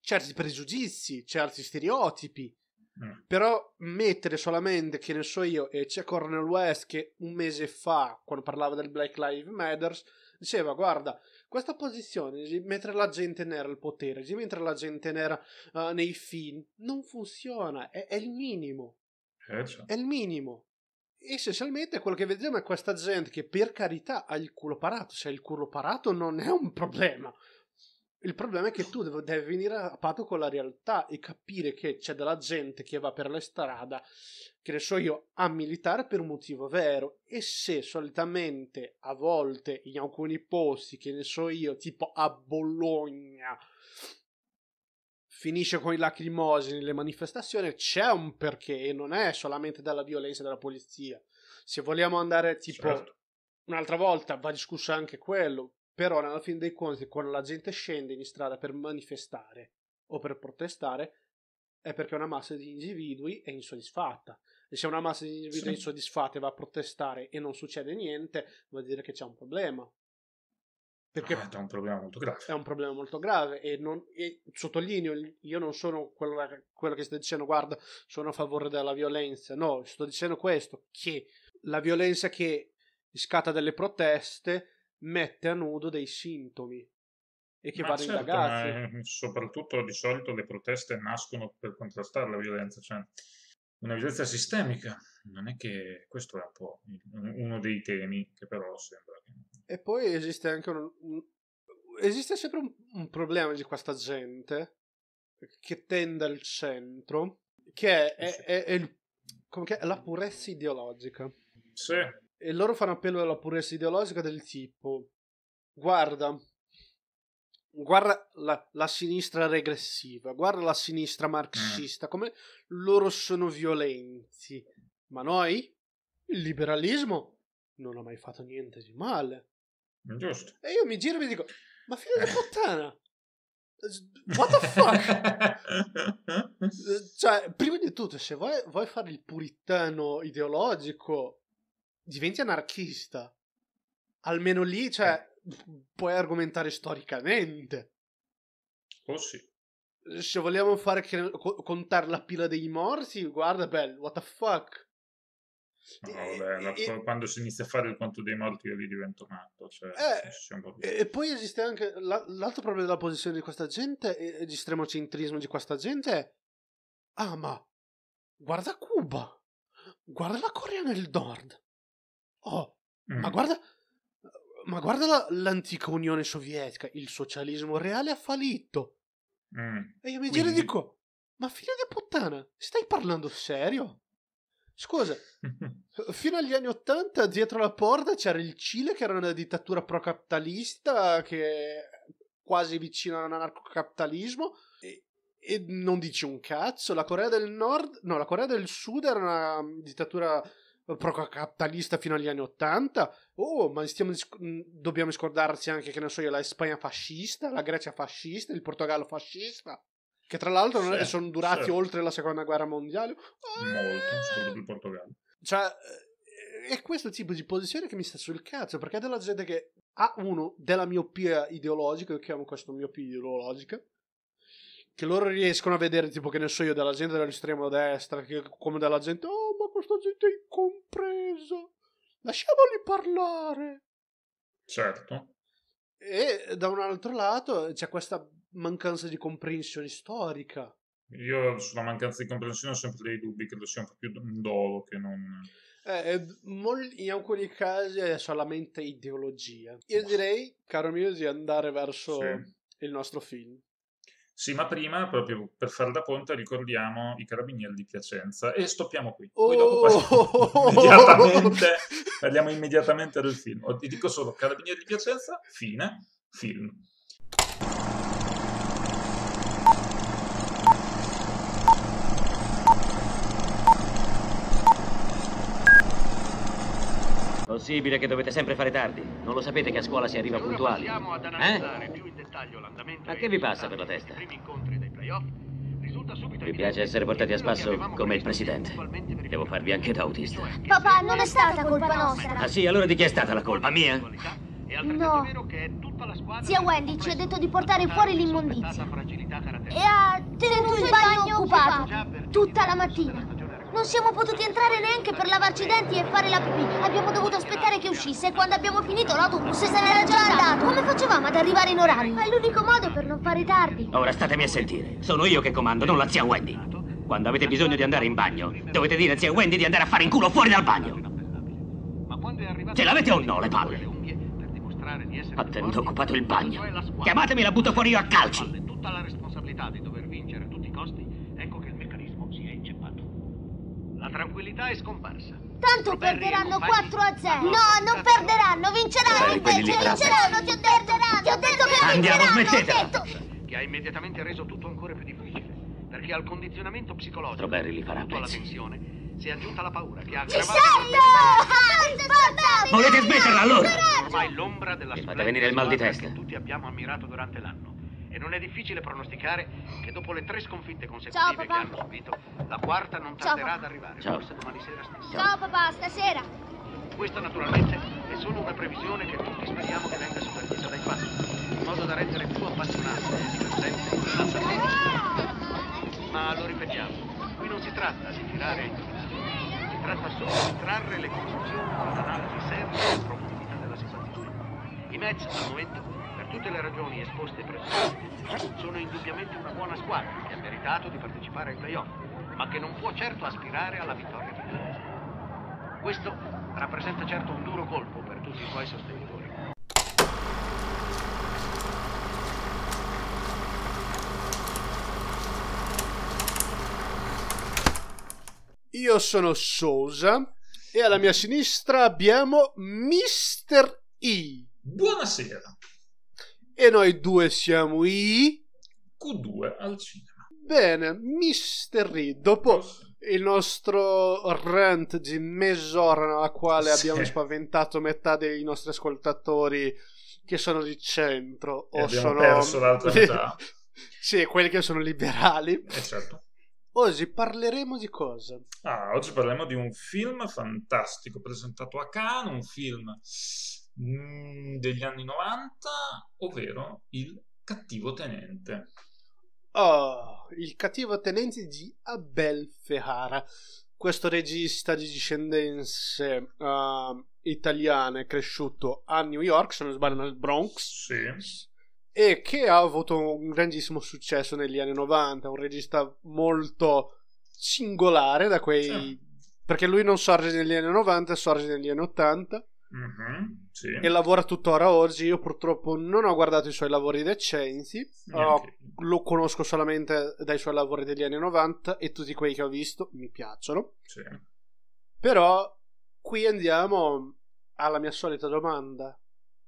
certi pregiudizi, certi stereotipi. Mm. Però mettere solamente, che ne so io, e c'è Cornel West che un mese fa, quando parlava del Black Lives Matter, diceva: Guarda, questa posizione di mettere la gente nera al potere, di mettere la gente nera uh, nei film, non funziona, è, è il minimo. Eh, È il minimo. Essenzialmente quello che vediamo è questa gente che per carità ha il culo parato, se cioè, il culo parato non è un problema, il problema è che tu devi, devi venire a patto con la realtà e capire che c'è della gente che va per la strada, che ne so io, a militare per un motivo vero. E se solitamente, a volte, in alcuni posti, che ne so io, tipo a Bologna, finisce con i lacrimosini le manifestazioni, c'è un perché e non è solamente dalla violenza della polizia. Se vogliamo andare tipo certo. un'altra volta, va discusso anche quello però alla fin dei conti quando la gente scende in strada per manifestare o per protestare è perché una massa di individui è insoddisfatta e se una massa di individui sì. e va a protestare e non succede niente vuol dire che c'è un problema perché ah, è un problema molto grave è un problema molto grave e, non, e sottolineo io non sono quello, quello che sta dicendo guarda sono a favore della violenza no sto dicendo questo che la violenza che scatta delle proteste mette a nudo dei sintomi e che ma vanno certo, indagati. Eh, soprattutto di solito le proteste nascono per contrastare la violenza, cioè una violenza sistemica. Non è che questo è un po' uno dei temi che però sembra. Che... E poi esiste anche un, esiste sempre un, un, problema di questa gente che tende al centro, che è, è, è, è il, la purezza ideologica. Sì e loro fanno appello alla purezza ideologica del tipo guarda guarda la, la, sinistra regressiva guarda la sinistra mm. marxista come loro sono violenti ma noi il liberalismo non ha mai fatto niente di male giusto e io mi giro e mi dico ma figlio di puttana What the fuck? cioè, prima di tutto, se vuoi, vuoi fare il puritano ideologico, diventi anarchista. Almeno lì, cioè, eh. puoi argomentare storicamente. Oh sì. Se vogliamo fare che, contare la pila dei morti, guarda, bello, what the fuck. No, vabbè, e, quando si inizia a fare il conto dei morti io lì divento matto. Cioè, eh, e poi esiste anche la, l'altro problema della posizione di questa gente e di estremo centrismo di questa gente è ah ma guarda Cuba, guarda la Corea del Nord, Oh, mm. ma guarda, ma guarda la, l'antica Unione Sovietica, il socialismo reale ha fallito. Mm. E io mi giro e dico, ma figlio di puttana, stai parlando serio? Scusa, eh, fino agli anni Ottanta dietro la porta c'era il Cile che era una dittatura pro-capitalista che è quasi vicina all'anarcocapitalismo e, e non dici un cazzo. La Corea del Nord, no, la Corea del Sud era una mm, dittatura pro fino agli anni Ottanta. Oh, ma stiamo, mm, dobbiamo scordarci anche che, ne so io, la Spagna fascista, la Grecia fascista, il Portogallo fascista, che tra l'altro sì, certo, sono durati sì. Certo. oltre la seconda guerra mondiale. Molto, ah! soprattutto il Portogallo. Cioè, eh, è questo tipo di posizione che mi sta sul cazzo, perché è della gente che ha uno della miopia ideologica, io chiamo questo miopia ideologica, che loro riescono a vedere tipo che ne so io della gente dell'estrema destra, che, come della gente, oh questa gente è incompresa. Lasciamoli parlare. Certo. E da un altro lato c'è questa mancanza di comprensione storica. Io sulla mancanza di comprensione ho sempre dei dubbi, credo sia un po' più un dolo che non... Eh, eh in alcuni casi è solamente ideologia. Io boh. direi, caro mio, di andare verso sì. il nostro film. Sì, ma prima, proprio per fare da ponte, ricordiamo i carabinieri di Piacenza e stoppiamo qui. Poi dopo oh! passiamo immediatamente, parliamo immediatamente del film. Ti dico solo carabinieri di Piacenza, fine, film. possibile che dovete sempre fare tardi? Non lo sapete che a scuola si arriva puntuali? Eh? Ma che vi passa per la testa? Primi incontri dei playoff. Mi piace essere portati a spasso come il presidente. Devo farvi anche da autista. Cioè Papà, non è stata colpa nostra. Ah sì, allora di chi è stata la colpa? Mia? No. Zia Wendy ci ha detto di portare fuori l'immondizia. E ha tenuto il bagno occupato tutta la mattina. Non siamo potuti entrare neanche per lavarci i denti e fare la pipì. Abbiamo dovuto aspettare che uscisse e quando abbiamo finito l'autobus se n'era già esatto. andato. Come facevamo ad arrivare in orario? È l'unico modo per non fare tardi. Ora statemi a sentire. Sono io che comando, non la zia Wendy. Quando avete bisogno di andare in bagno, dovete dire a zia Wendy di andare a fare in culo fuori dal bagno. Ce l'avete o no le palle? Attendo, occupato il bagno. Chiamatemi e la butto fuori io a calci. Tutta la responsabilità di dover tranquillità è scomparsa. Tanto perderanno 4 a 0. No, non perderanno, vinceranno invece, vinceranno, ti ho detto, ti ho detto che Andiamo, vinceranno. Andiamo, smettetela. Che ha immediatamente reso tutto ancora più difficile, perché al condizionamento psicologico, Roberti li farà alla tensione, si è aggiunta la paura che ha aggravato... Ci oh, ah, Volete smetterla allora? Ormai l'ombra della... Mi fate venire il mal di testa. Che tutti abbiamo ammirato durante l'anno e non è difficile pronosticare che dopo le tre sconfitte consecutive Ciao, che hanno subito, la quarta non tarderà Ciao, ad arrivare, Ciao. forse domani sera stessa. Ciao papà, stasera. Questa naturalmente è solo una previsione che tutti speriamo che venga supervisa dai fatti, in modo da rendere più appassionante e divertente la stagione. Ma lo ripetiamo, qui non si tratta di tirare i si tratta solo di trarre le conclusioni da un'analisi seria e approfondita della situazione. I Mets al momento tutte le ragioni esposte precedentemente, sono indubbiamente una buona squadra che ha meritato di partecipare ai playoff, ma che non può certo aspirare alla vittoria finale. Questo rappresenta certo un duro colpo per tutti i suoi sostenitori. Io sono Sosa e alla mia sinistra abbiamo Mr. E. Buonasera. E noi due siamo i... Q2 al cinema. Bene, Mister Reed, dopo il nostro rant di mezz'ora nella quale sì. abbiamo spaventato metà dei nostri ascoltatori che sono di centro e o sono perso l'altra metà. sì, quelli che sono liberali. Eh certo. Oggi parleremo di cosa? Ah, oggi parleremo di un film fantastico presentato a Cannes, un film Mm, degli anni 90, ovvero il cattivo tenente. Oh, il cattivo tenente di Abel Ferrara, questo regista di discendenze uh, italiane cresciuto a New York, se non sbaglio nel Bronx, sì. e che ha avuto un grandissimo successo negli anni 90, un regista molto singolare da quei... Sì. perché lui non sorge negli anni 90, sorge negli anni 80 Mm-hmm, sì. e lavora tuttora oggi. Io purtroppo non ho guardato i suoi lavori recenti, oh, lo conosco solamente dai suoi lavori degli anni 90 e tutti quelli che ho visto mi piacciono. Sì. Però qui andiamo alla mia solita domanda.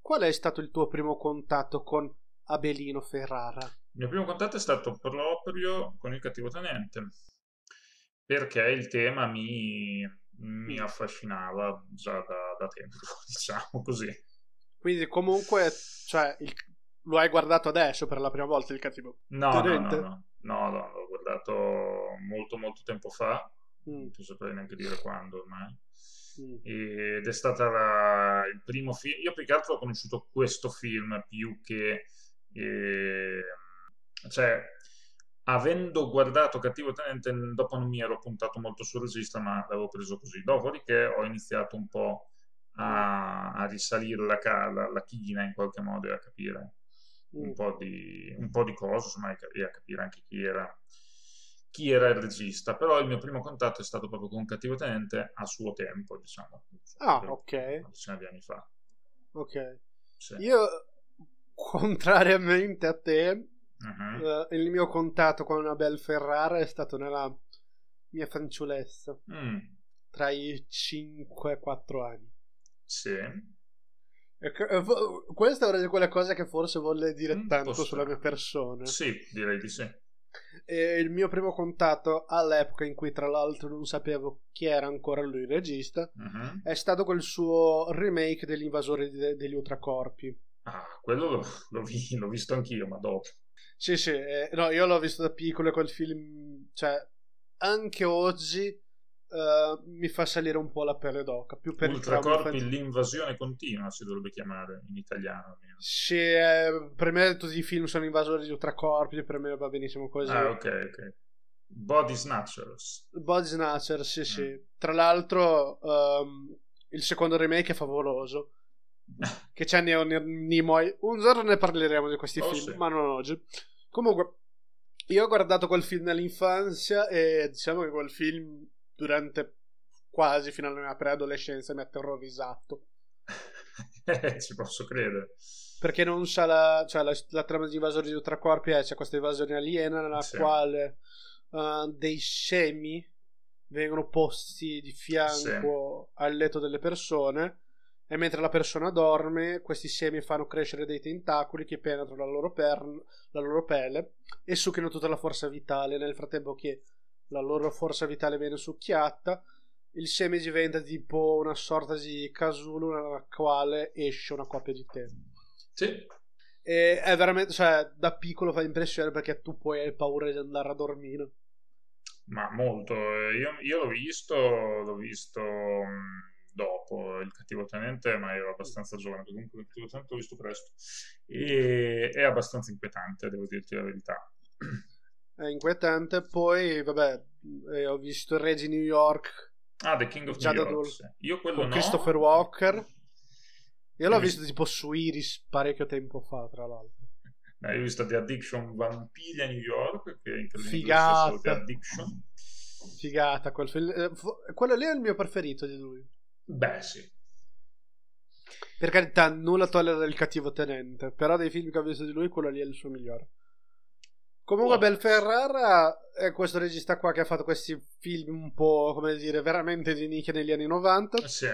Qual è stato il tuo primo contatto con Abelino Ferrara? Il mio primo contatto è stato proprio con il cattivo tenente perché il tema mi, mi affascinava già da, da tempo, diciamo così. Quindi comunque cioè, il, lo hai guardato adesso per la prima volta il cattivo? No, no, no, no, no, l'ho guardato molto molto tempo fa, mm. non saprei neanche dire quando ormai. Mm. Ed è stato il primo film. Io più che altro ho conosciuto questo film più che eh, cioè, avendo guardato Cattivo Tenente, dopo non mi ero puntato molto sul regista, ma l'avevo preso così. Dopodiché ho iniziato un po' a, a risalire la, la, la, china in qualche modo e a capire un, mm. po di, un, po di, cose, insomma, e a capire anche chi era, chi era il regista. Però il mio primo contatto è stato proprio con Cattivo Tenente a suo tempo, diciamo. Ah, cioè, ok. Una diciamo, di anni fa. Ok. Sì. Io, contrariamente a te, Uh-huh. il mio contatto con Abel Ferrara è stato nella mia fanciullezza mm. tra i 5 e 4 anni. Sì. Eh, questa è una di quelle cose che forse volle dire mm, tanto posso... sulla mia persona. Sì, direi di sì. E il mio primo contatto all'epoca in cui tra l'altro non sapevo chi era ancora lui il regista mm-hmm. è stato quel suo remake dell'invasore de- degli ultracorpi. Ah, quello l'ho, l'ho, vi- l'ho visto anch'io, ma dopo. Sì, sì, eh, no, io l'ho visto da piccolo e quel film, cioè, anche oggi eh, mi fa salire un po' la pelle d'oca. Più per Ultracorpi, il l'invasione continua si dovrebbe chiamare in italiano. Almeno. Sì, eh, per me tutti i film sono invasori di ultracorpi, per me va benissimo così. Ah, ok, ok. Body Snatchers. Body Snatchers, sì, mm. sì. Tra l'altro, um, il secondo remake è favoloso. che c'è Neo Nimoy. Un giorno ne parleremo di questi oh, film, sì. ma non oggi. Comunque, io ho guardato quel film nell'infanzia e diciamo che quel film durante quasi fino alla mia preadolescenza mi ha terrorizzato. Eh, ci posso credere. Perché non sa la, cioè la, la trama di invasori di ultracorpi, eh, c'è questa invasione aliena nella sì. quale uh, dei semi vengono posti di fianco sì. al letto delle persone e mentre la persona dorme, questi semi fanno crescere dei tentacoli che penetrano la loro, per- la loro pelle e succhiano tutta la forza vitale. Nel frattempo che la loro forza vitale viene succhiata, il seme diventa tipo una sorta di casulo nella quale esce una coppia di te. Sì. E è veramente, cioè, da piccolo fa impressione perché tu poi hai paura di andare a dormire. Ma molto, eh, io, io l'ho visto, l'ho visto mm, dopo il cattivo tenente, ma ero abbastanza giovane, comunque il cattivo tenente l'ho visto presto, e è abbastanza inquietante, devo dirti la verità. È inquietante, poi vabbè, eh, ho visto il Re di New York. Ah, The King of New York. Dol- Io quello con no. Christopher Walker. Io l'ho visto tipo su Iris parecchio tempo fa, tra l'altro. No, io ho visto The Addiction Vampiria New York, che è incredibile. Figata. The Addiction. Figata quel film. Eh, quello lì è il mio preferito di lui. Beh, sì. Per carità, nulla tollera il cattivo tenente, però dei film che ho visto di lui, quello lì è il suo migliore. Comunque, Buono. Ferrara è questo regista qua che ha fatto questi film un po', come dire, veramente di nicchia negli anni 90. Eh, sì.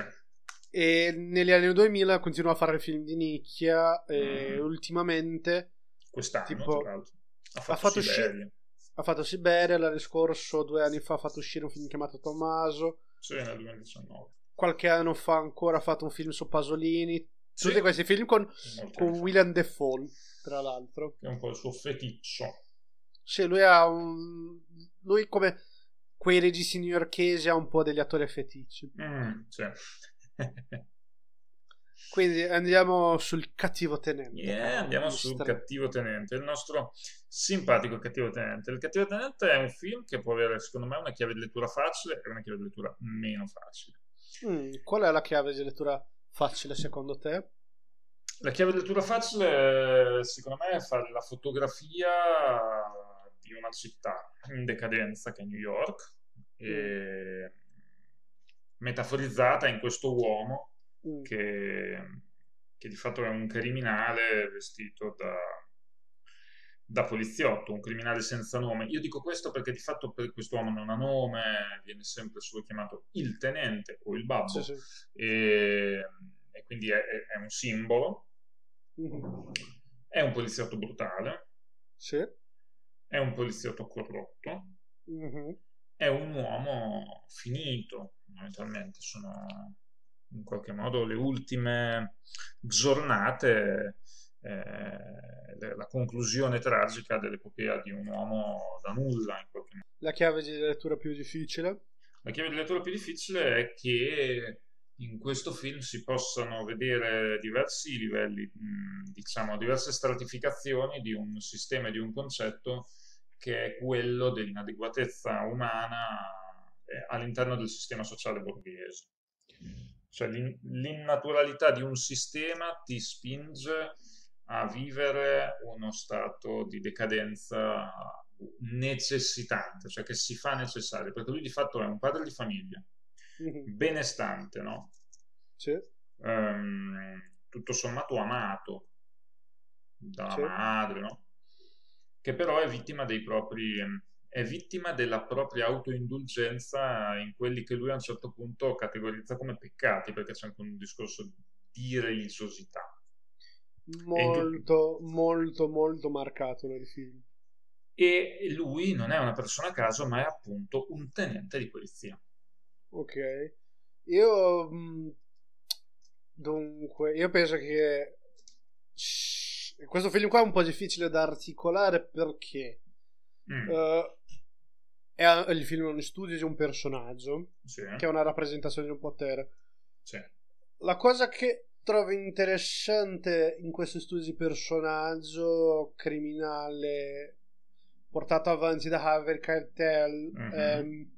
E negli anni 2000 continua a fare film di nicchia e mm. ultimamente... Quest'anno, tipo, ha fatto, ha fatto Siberia. Sci- ha fatto Siberia, l'anno scorso, due anni fa, ha fatto uscire un film chiamato Tommaso. Sì, nel 2019 qualche anno fa ancora ha fatto un film su Pasolini. Tutti questi film con, con William Defoe, tra l'altro. Che è un po' il suo feticcio. Sì, lui ha un... Lui come quei registi newyorkesi ha un po' degli attori feticci. Mm, sì. Quindi andiamo sul cattivo tenente. Yeah, andiamo sul cattivo tenente, il nostro simpatico cattivo tenente. Il cattivo tenente è un film che può avere, secondo me, una chiave di lettura facile e una chiave di lettura meno facile. Mm, qual è la chiave di lettura facile secondo te? La chiave di lettura facile secondo me è fare la fotografia di una città in decadenza che è New York, mm. metaforizzata in questo uomo mm. che, che di fatto è un criminale vestito da da poliziotto, un criminale senza nome. Io dico questo perché di fatto per quest'uomo non ha nome, viene sempre solo chiamato il tenente o il babbo, sì, sì. E, ehm, e, quindi è, è un simbolo. È un poliziotto brutale. Sì. È un poliziotto corrotto. Mm-hmm. È un uomo finito, mentalmente. Sono in qualche modo le ultime giornate eh, la conclusione tragica dell'epopea di un uomo da nulla in qualche modo. La chiave di lettura più difficile? La chiave di lettura più difficile è che in questo film si possano vedere diversi livelli, mm, diciamo diverse stratificazioni di un sistema e di un concetto che è quello dell'inadeguatezza umana eh, all'interno del sistema sociale borghese. Cioè l'innaturalità di un sistema ti spinge a vivere uno stato di decadenza necessitante, cioè che si fa necessario, perché lui di fatto è un padre di famiglia, mhm. benestante, no? Sì. Um, tutto sommato amato dalla sì. madre, no? Che però è vittima dei propri è vittima della propria autoindulgenza in quelli che lui a un certo punto categorizza come peccati, perché c'è anche un discorso di religiosità molto, in... molto, molto marcato nel film. E lui non è una persona a caso, ma è appunto un tenente di polizia. Ok, io mm, dunque, io penso che questo film qua è un po' difficile da articolare perché mm. uh, è il film non studio di un personaggio sì. che è una rappresentazione di un potere. Sì. La cosa che trovo interessante in questo studio di personaggio criminale portato avanti da Harvey Cartel mm-hmm. ehm,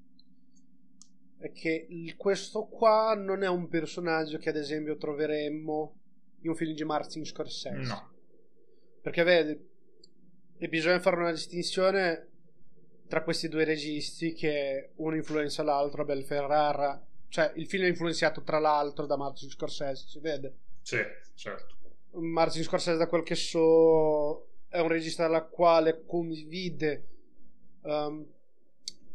è che questo qua non è un personaggio che ad esempio troveremmo in un film di Martin Scorsese no. perché vedi e bisogna fare una distinzione tra questi due registi che uno influenza l'altro Bel Ferrara cioè, il film è influenzato tra l'altro da Martin Scorsese, si vede? Sì, certo. Martin Scorsese, da quel che so, è un regista alla quale condivide um,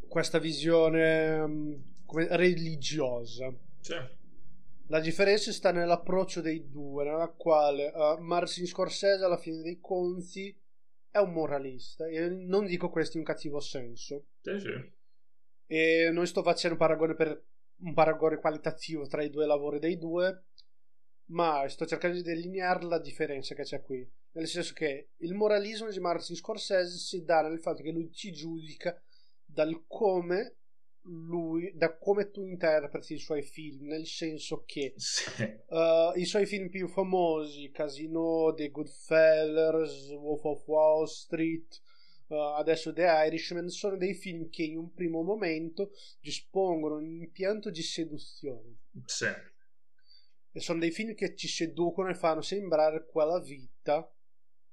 questa visione um, religiosa. Sì. La differenza sta nell'approccio dei due, nella quale uh, Martin Scorsese alla fine dei conti è un moralista. E non dico questo in un cattivo senso. Sì, sì. E non sto facendo paragone per un paragone qualitativo tra i due lavori dei due, ma sto cercando di delineare la differenza che c'è qui. Nel senso che il moralismo di Martin Scorsese si dà nel fatto che lui ci giudica dal come lui, da come tu interpreti i suoi film, nel senso che sì. uh, i suoi film più famosi, Casino, The Goodfellas, Wolf of Wall Street, uh, adesso The Irishman sono dei film che in un primo momento dispongono un impianto di seduzione. Sì. E sono dei film che ci seducono e fanno sembrare quella vita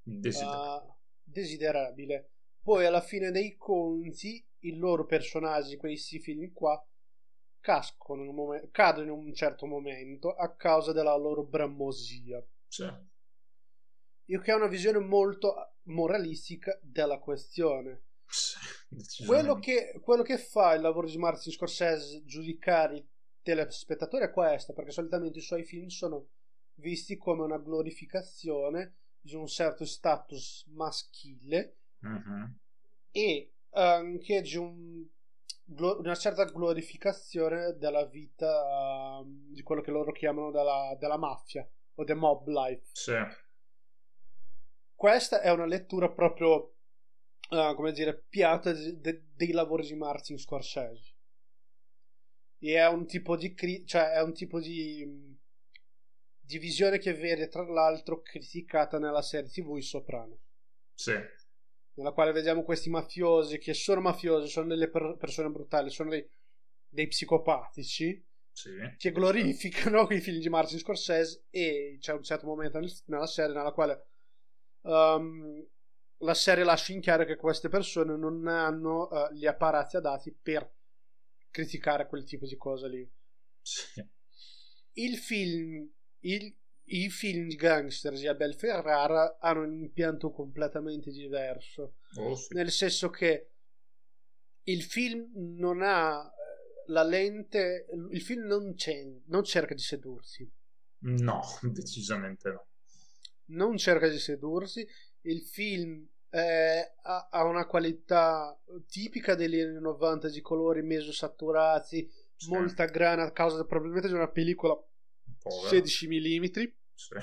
desiderabile. Uh, desiderabile. Poi alla fine dei conti i loro personaggi, questi film qua, cascono in un mom- cadono in un certo momento a causa della loro bramosia. Sì. Io che ho una visione molto moralistica della questione. Quello che, quello che, fa il lavoro di Martin Scorsese giudicare il telespettatore è questo, perché solitamente i suoi film sono visti come una glorificazione di un certo status maschile uh-huh. e anche di un, una certa glorificazione della vita, um, di quello che loro chiamano della, della mafia o the mob life. Sì questa è una lettura proprio, uh, come dire, piatta de- dei lavori di Martin Scorsese. E è un tipo di, cri- cioè è un tipo di, mm, di visione che viene tra l'altro criticata nella serie TV Il Soprano. Sì. Nella quale vediamo questi mafiosi che sono mafiosi, sono delle per- persone brutali, sono dei, dei psicopatici. Sì. che glorificano i film di Martin Scorsese e c'è un certo momento nella serie nella quale um, la serie lascia in chiaro che queste persone non hanno uh, gli apparati adatti per criticare quel tipo di cosa lì. Il film, il, i film gangster di Abel Ferrara hanno un impianto completamente diverso. Oh, sì. Nel senso che il film non ha eh, la lente, il film non, non cerca di sedursi. No, decisamente no non cerca di sedursi, il film eh, ha, ha, una qualità tipica degli anni 90 di colori mesosaturati, sì. molta grana a causa probabilmente di una pellicola Povera. 16 mm. Sì.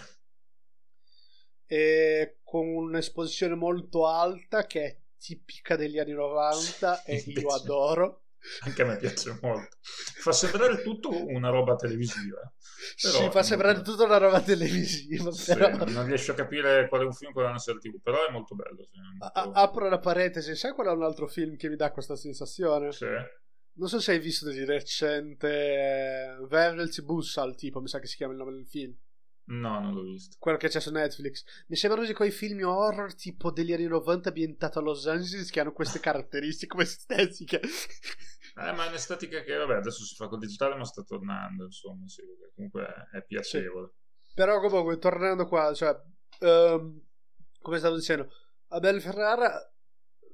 E con un'esposizione molto alta che è tipica degli anni 90 e io adoro anche a me piace molto. Fa sembrare tutto una roba televisiva. Però, sì, fa sembrare tutto una roba televisiva. Sì, però... Non riesco a capire qual è un film e qual è una serie TV, però è molto bello. Sì, è molto... apro la parentesi, sai qual è un altro film che mi dà questa sensazione? Sì. Non so se hai visto di recente si eh, bussa Bussal, tipo, mi sa che si chiama il nome del film. No, non l'ho visto. Quello che c'è su Netflix. Mi sembrano di quei film horror tipo degli anni 90 ambientato a Los Angeles che hanno queste caratteristiche, queste estetiche. Eh, ma è un'estetica che, vabbè, adesso si fa col digitale, ma sta tornando, insomma, sì, comunque è piacevole. Sì. Però comunque, tornando qua, cioè, um, come stavo dicendo, Abel Ferrara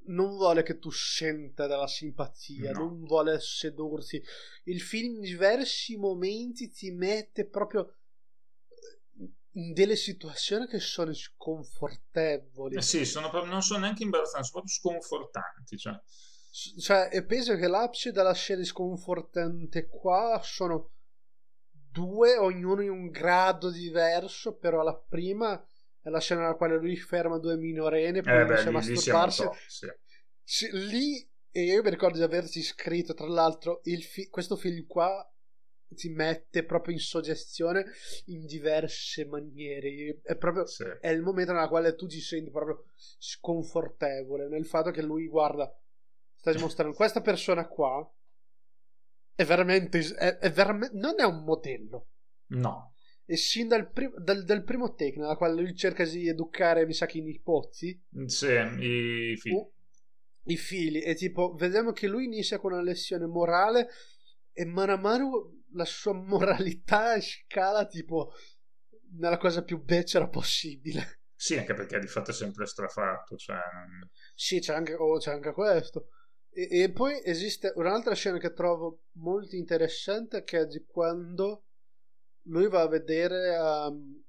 non vuole che tu senta della simpatia, no. non vuole sedursi. Il film in diversi momenti ti mette proprio in delle situazioni che sono sconfortevoli. Eh sì, sono non sono neanche imbarazzanti, sono proprio sconfortanti. Cioè. cioè e penso che l'apsi della scena sconfortante qua sono due, ognuno in un grado diverso, però la prima è la scena nella quale lui ferma due minorene, eh, poi eh beh, inizia a masturbarsi. Lì, top, sì. lì, e io mi ricordo di averti scritto, tra l'altro, fi- questo film qua ti mette proprio in soggezione in diverse maniere. È proprio sì. è il momento nel quale tu ti senti proprio sconfortevole nel fatto che lui guarda, sta dimostrando questa persona qua è veramente, è, è veramente non è un modello. No. E sin dal, prim- dal, dal primo take, nella quale lui cerca di educare, mi sa che i nipoti. Sì, i figli. I figli. E tipo, vediamo che lui inizia con una lezione morale e mano a mano la sua moralità scala tipo nella cosa più becera possibile. Sì, anche perché di fatto è sempre strafatto. Cioè... Sì, c'è anche, oh, c'è anche questo. E, e, poi esiste un'altra scena che trovo molto interessante che è di quando lui va a vedere um,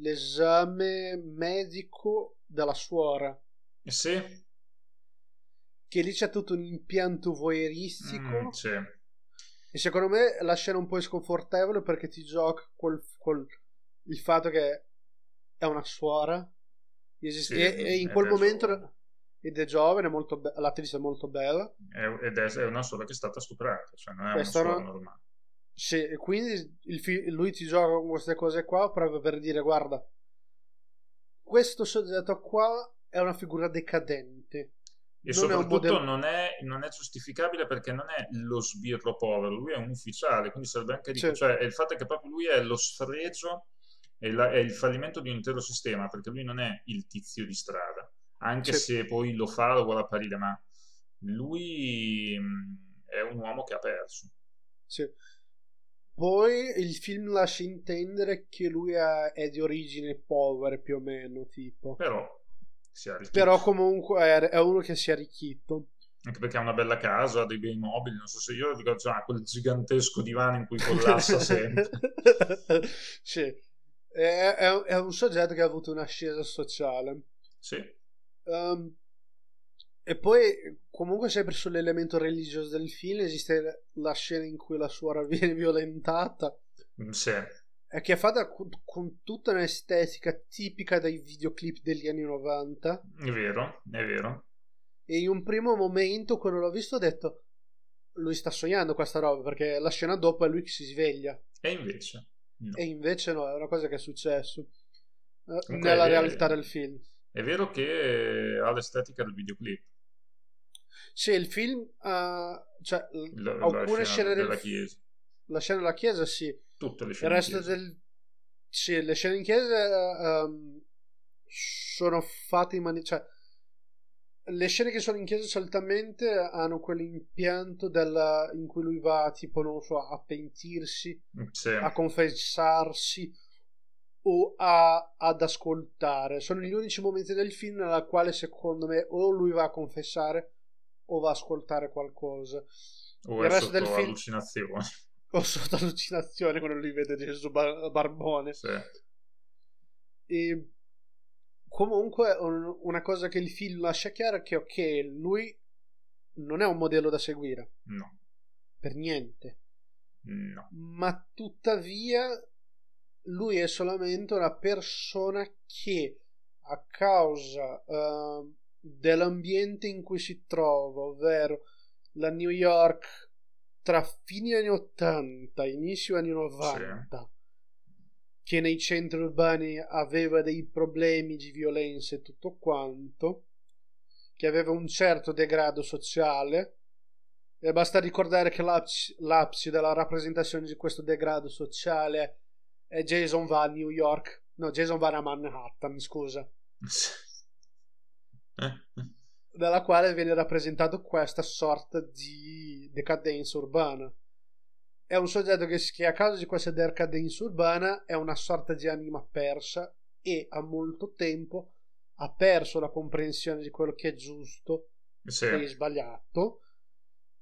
l'esame medico della suora. Sì. Che lì c'è tutto un impianto voyeuristico. Mm, sì e secondo me la scena un po' è sconfortevole perché ti gioca col, col il fatto che è una suora esiste, sì, e, e, in quel momento ed è giovane, molto be- l'attrice è molto bella. È, ed è, è, una suora che è stata stuprata, cioè non è Questa una suora no... normale. Sì, e quindi fi- lui ti gioca con queste cose qua proprio per dire guarda, questo soggetto qua è una figura decadente e non soprattutto è non, è, non, è, giustificabile perché non è lo sbirro povero, lui è un ufficiale, quindi sarebbe anche di... Cioè, il fatto è che proprio lui è lo sfregio, è, la, è, il fallimento di un intero sistema, perché lui non è il tizio di strada, anche certo. se poi lo fa, lo vuole apparire, ma lui mm, è un uomo che ha perso. Certo. Poi il film lascia intendere che lui è, è di origine povera più o meno, tipo. Però però comunque è uno che si è arricchito anche perché ha una bella casa, ha dei bei mobili, non so se io ricordo, cioè, ah, quel gigantesco divano in cui collassa sempre. sì, è, è, è, un soggetto che ha avuto un'ascesa sociale. Sì. Um, e poi, comunque, sempre sull'elemento religioso del film, esiste la scena in cui la suora viene violentata. Sì è che è fatta con, con tutta un'estetica tipica dai videoclip degli anni 90. È vero, è vero. E in un primo momento, quando l'ho visto, ho detto: Lui sta sognando questa roba perché la scena dopo è lui che si sveglia. E invece? No. E invece no, è una cosa che è successo eh, Comunque nella è realtà del film. È vero che ha l'estetica del videoclip. Sì, il film ha. Cioè, la, alcune scena scene della del... chiesa la scena della chiesa sì. Tutte le scene. Il resto del... Sì, le scene in chiesa um, sono fatte in maniera... Cioè, le scene che sono in chiesa solitamente hanno quell'impianto della... in cui lui va tipo, non so, a pentirsi, sì. a confessarsi o a... ad ascoltare. Sono gli unici momenti del film nella quale secondo me o lui va a confessare o va a ascoltare qualcosa. O il è resto sotto del film... allucinazione ho sotto allucinazione quando lui vede Gesù bar- Barbone. Sì. E comunque un, una cosa che il film lascia chiaro è che ok, lui non è un modello da seguire. No. Per niente. No. Ma tuttavia lui è solamente una persona che a causa uh, dell'ambiente in cui si trova, ovvero la New York tra fine anni 80 e inizio anni 90 sì. che nei centri urbani aveva dei problemi di violenza e tutto quanto che aveva un certo degrado sociale e basta ricordare che l'abs- della rappresentazione di questo degrado sociale è Jason va a New York no Jason va a Manhattan scusa eh dalla quale viene rappresentato questa sorta di decadenza urbana. È un soggetto che, che a causa di questa decadenza urbana è una sorta di anima persa e a molto tempo ha perso la comprensione di quello che è giusto sì. e sbagliato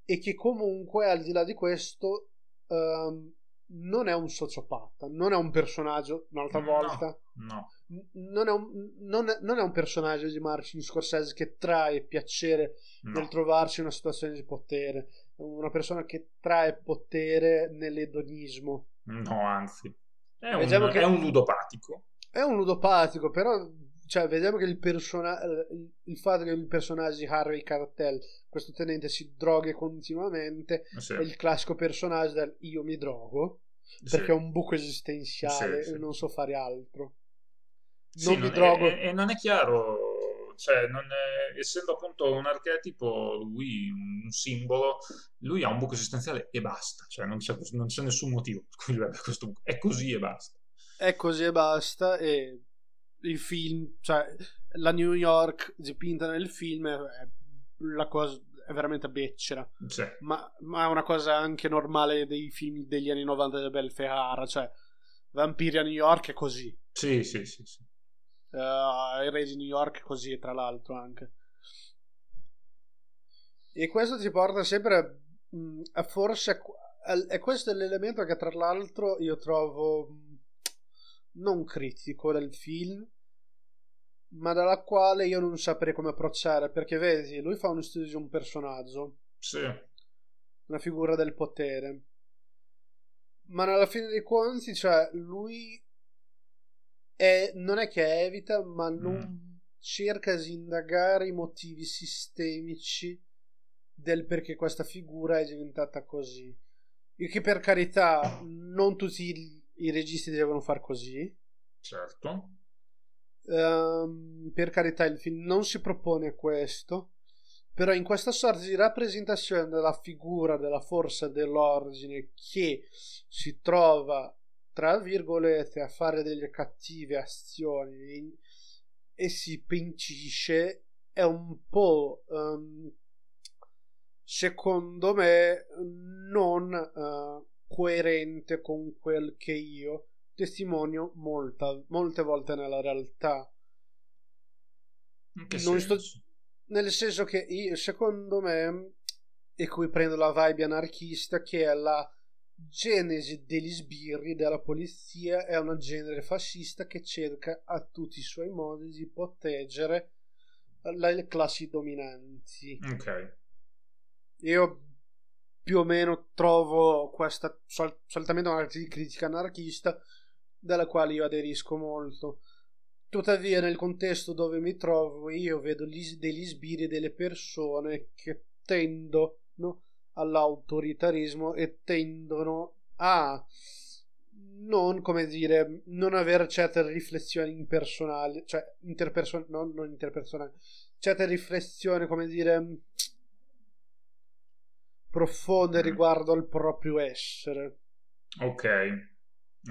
e che comunque al di là di questo um, non è un sociopatta, non è un personaggio un'altra volta. no non è, un, non, è, non è, un, personaggio di Martin Scorsese che trae piacere no. nel trovarsi in una situazione di potere, una persona che trae potere nell'edonismo. No, anzi, è un, diciamo è un ludopatico. È un ludopatico, però cioè, vediamo che il, persona- il fatto che il personaggio di Harvey Cartel, questo tenente, si droghe continuamente, eh, sì. è il classico personaggio del io mi drogo, perché sì. ho un buco esistenziale sì, e non so fare altro sì, non mi drogo. E non è chiaro, cioè, non è, essendo appunto un archetipo, lui un simbolo, lui ha un buco esistenziale e basta, cioè non c'è, non c'è nessun motivo per cui lui questo buco, è così e basta. È così e basta e il film, cioè la New York dipinta nel film è la cosa è veramente beccera. Sì. Ma, ma, è una cosa anche normale dei film degli anni 90 del Belfegara. Cioè, Vampiri a New York è così. Sì, sì, sì. sì ai eh, Regi New York così tra l'altro anche e questo ti porta sempre a, mm, a forse e questo è l'elemento che tra l'altro io trovo mm, non critico del film ma dalla quale io non saprei come approcciare perché vedi lui fa uno studio di un personaggio sì. una figura del potere ma alla fine dei conti cioè lui è, non è che evita, ma non mm. cerca di indagare i motivi sistemici del perché questa figura è diventata così. Il che per carità, non tutti i registi devono far così. Certo. Um, per carità, il film non si propone questo. Però in questa sorta di rappresentazione della figura, della forza dell'ordine che si trova tra virgolette a fare delle cattive azioni e si pincisce è un po' um, secondo me non uh, coerente con quel che io testimonio molta, molte volte nella realtà senso? Sto, nel senso che io, secondo me e qui prendo la vibe anarchista che è la genesi degli sbirri della polizia è una genere fascista che cerca a tutti i suoi modi di proteggere le classi dominanti. Ok. Io più o meno trovo questa sol- solitamente una critica anarchista dalla quale io aderisco molto. Tuttavia, nel contesto dove mi trovo, io vedo gli, degli sbirri delle persone che tendono all'autoritarismo e tendono a non come dire non avere certe riflessioni impersonali cioè interpersonali no, non interpersonali certe riflessioni come dire profonde mm. riguardo al proprio essere ok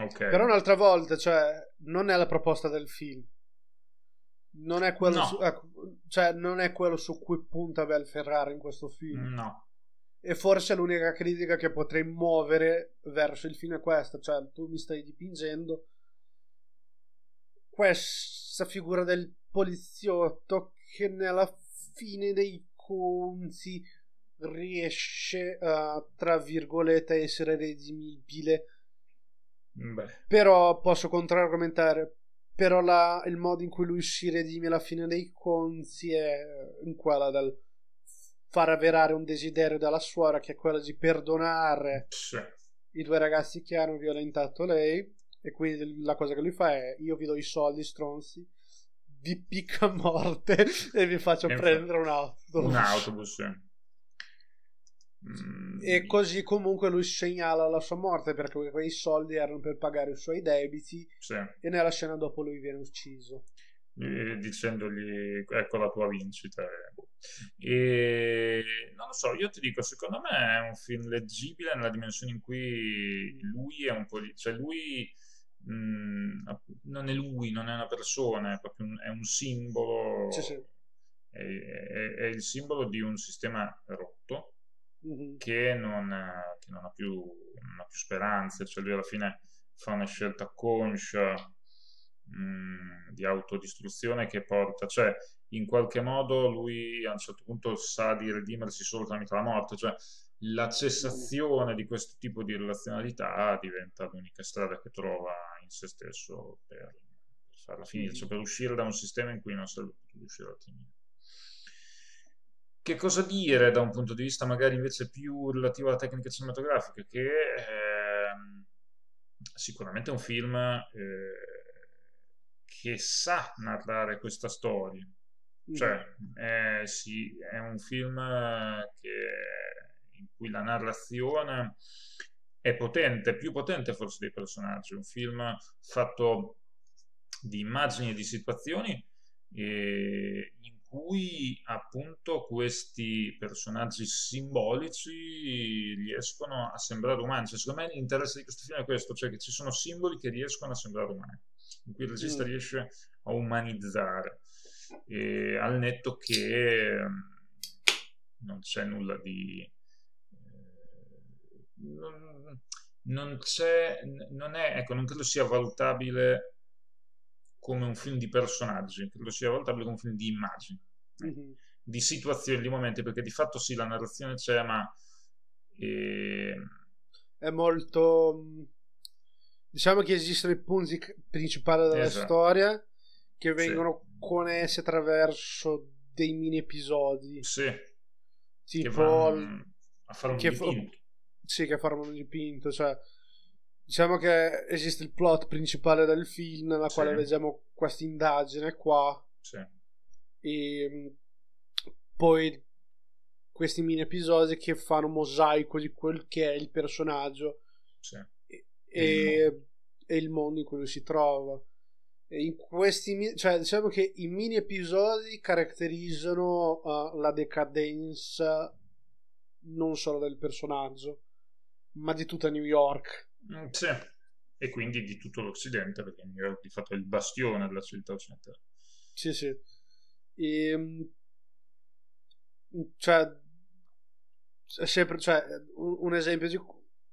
ok però un'altra volta cioè non è la proposta del film non è quello no. su, ecco, cioè non è quello su cui punta Bel Ferrari in questo film no e forse l'unica critica che potrei muovere verso il fine è questa, cioè tu mi stai dipingendo questa figura del poliziotto che nella fine dei conti riesce a, tra virgolette, essere redimibile. Beh. Però posso controargumentare. Però la, il modo in cui lui si redime alla fine dei conti è in quella del far avverare un desiderio dalla suora che è quello di perdonare sì. i due ragazzi che hanno violentato lei e quindi la cosa che lui fa è io vi do i soldi stronzi vi picca a morte e vi faccio e prendere un autobus un autobus sì. Mm. E così comunque lui segnala la sua morte perché quei soldi erano per pagare i suoi debiti sì. e nella scena dopo lui viene ucciso. Eh, dicendogli ecco la tua vincita. E, non lo so, io ti dico, secondo me è un film leggibile nella dimensione in cui lui è un po' lì, cioè lui mh, mm, non è lui, non è una persona, è proprio un, è un simbolo. Sì, sì. È, è, è, il simbolo di un sistema rotto mm-hmm. che, non, che non, ha più, non ha più speranze, cioè lui alla fine fa una scelta conscia di autodistruzione che porta, cioè in qualche modo lui a un certo punto sa di redimersi solo tramite la morte, cioè la cessazione di questo tipo di relazionalità diventa l'unica strada che trova in se stesso per, farla finire, cioè per uscire da un sistema in cui non sa potuto uscire altrimenti. Che cosa dire da un punto di vista magari invece più relativo alla tecnica cinematografica? Che eh, sicuramente è un film eh, che sa narrare questa storia. Mm. Cioè, è, sì, è un film eh, che, in cui la narrazione è potente, più potente forse dei personaggi, un film fatto di immagini e di situazioni eh, in cui appunto questi personaggi simbolici riescono a sembrare umani. Cioè, secondo me l'interesse di questo film è questo, cioè che ci sono simboli che riescono a sembrare umani in cui il regista mm. riesce a umanizzare, e, al netto che mm, non c'è nulla di... Eh, non, non c'è, non è, ecco, non credo sia valutabile come un film di personaggi, credo sia valutabile come un film di immagini, mm-hmm. di situazioni, di momenti, perché di fatto sì, la narrazione c'è, ma... Eh, è molto mm, Diciamo che esistono i punti principali della esatto. storia che vengono sì. connessi attraverso dei mini episodi. Sì. Tipo... a fare un che dipinto. Fa... Sì, che formano un dipinto. Cioè, diciamo che esiste il plot principale del film nella sì. quale leggiamo questa indagine qua. Sì. E ehm, poi questi mini episodi che fanno mosaico di quel che è il personaggio. Sì e, e il mondo in cui lui si trova. In questi, cioè, diciamo che i mini episodi caratterizzano uh, la decadenza non solo del personaggio, ma di tutta New York. Mm, sì. E quindi di tutto l'Occidente, perché New York di fatto è il bastione della civiltà occidentale. Sì, sì. E, ehm, cioè, sempre, cioè, un esempio di,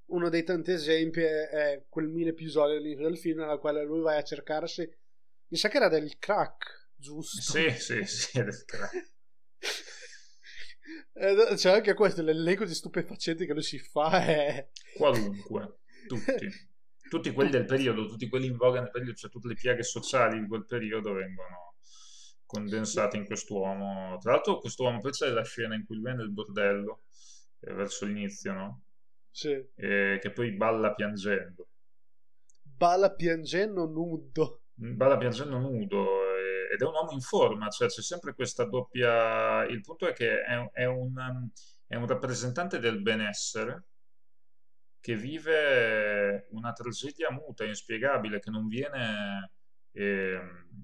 uno dei tanti esempi è, è quel mille episodio all'inizio del film nella quale lui va a cercarsi mi sa che era del crack giusto? sì sì sì del crack eh, c'è anche questo l'elenco di stupefacenti che lui si fa è qualunque tutti tutti quelli del periodo tutti quelli in voga nel periodo cioè tutte le piaghe sociali di quel periodo vengono condensate in quest'uomo tra l'altro quest'uomo poi c'è la scena in cui lui è nel bordello eh, verso l'inizio no? sì. eh, che poi balla piangendo. Balla piangendo nudo. Mm, balla piangendo nudo ed è un uomo in forma, cioè c'è sempre questa doppia... Il punto è che è, è, un, um, è un rappresentante del benessere che vive una tragedia muta, inspiegabile, che non viene eh,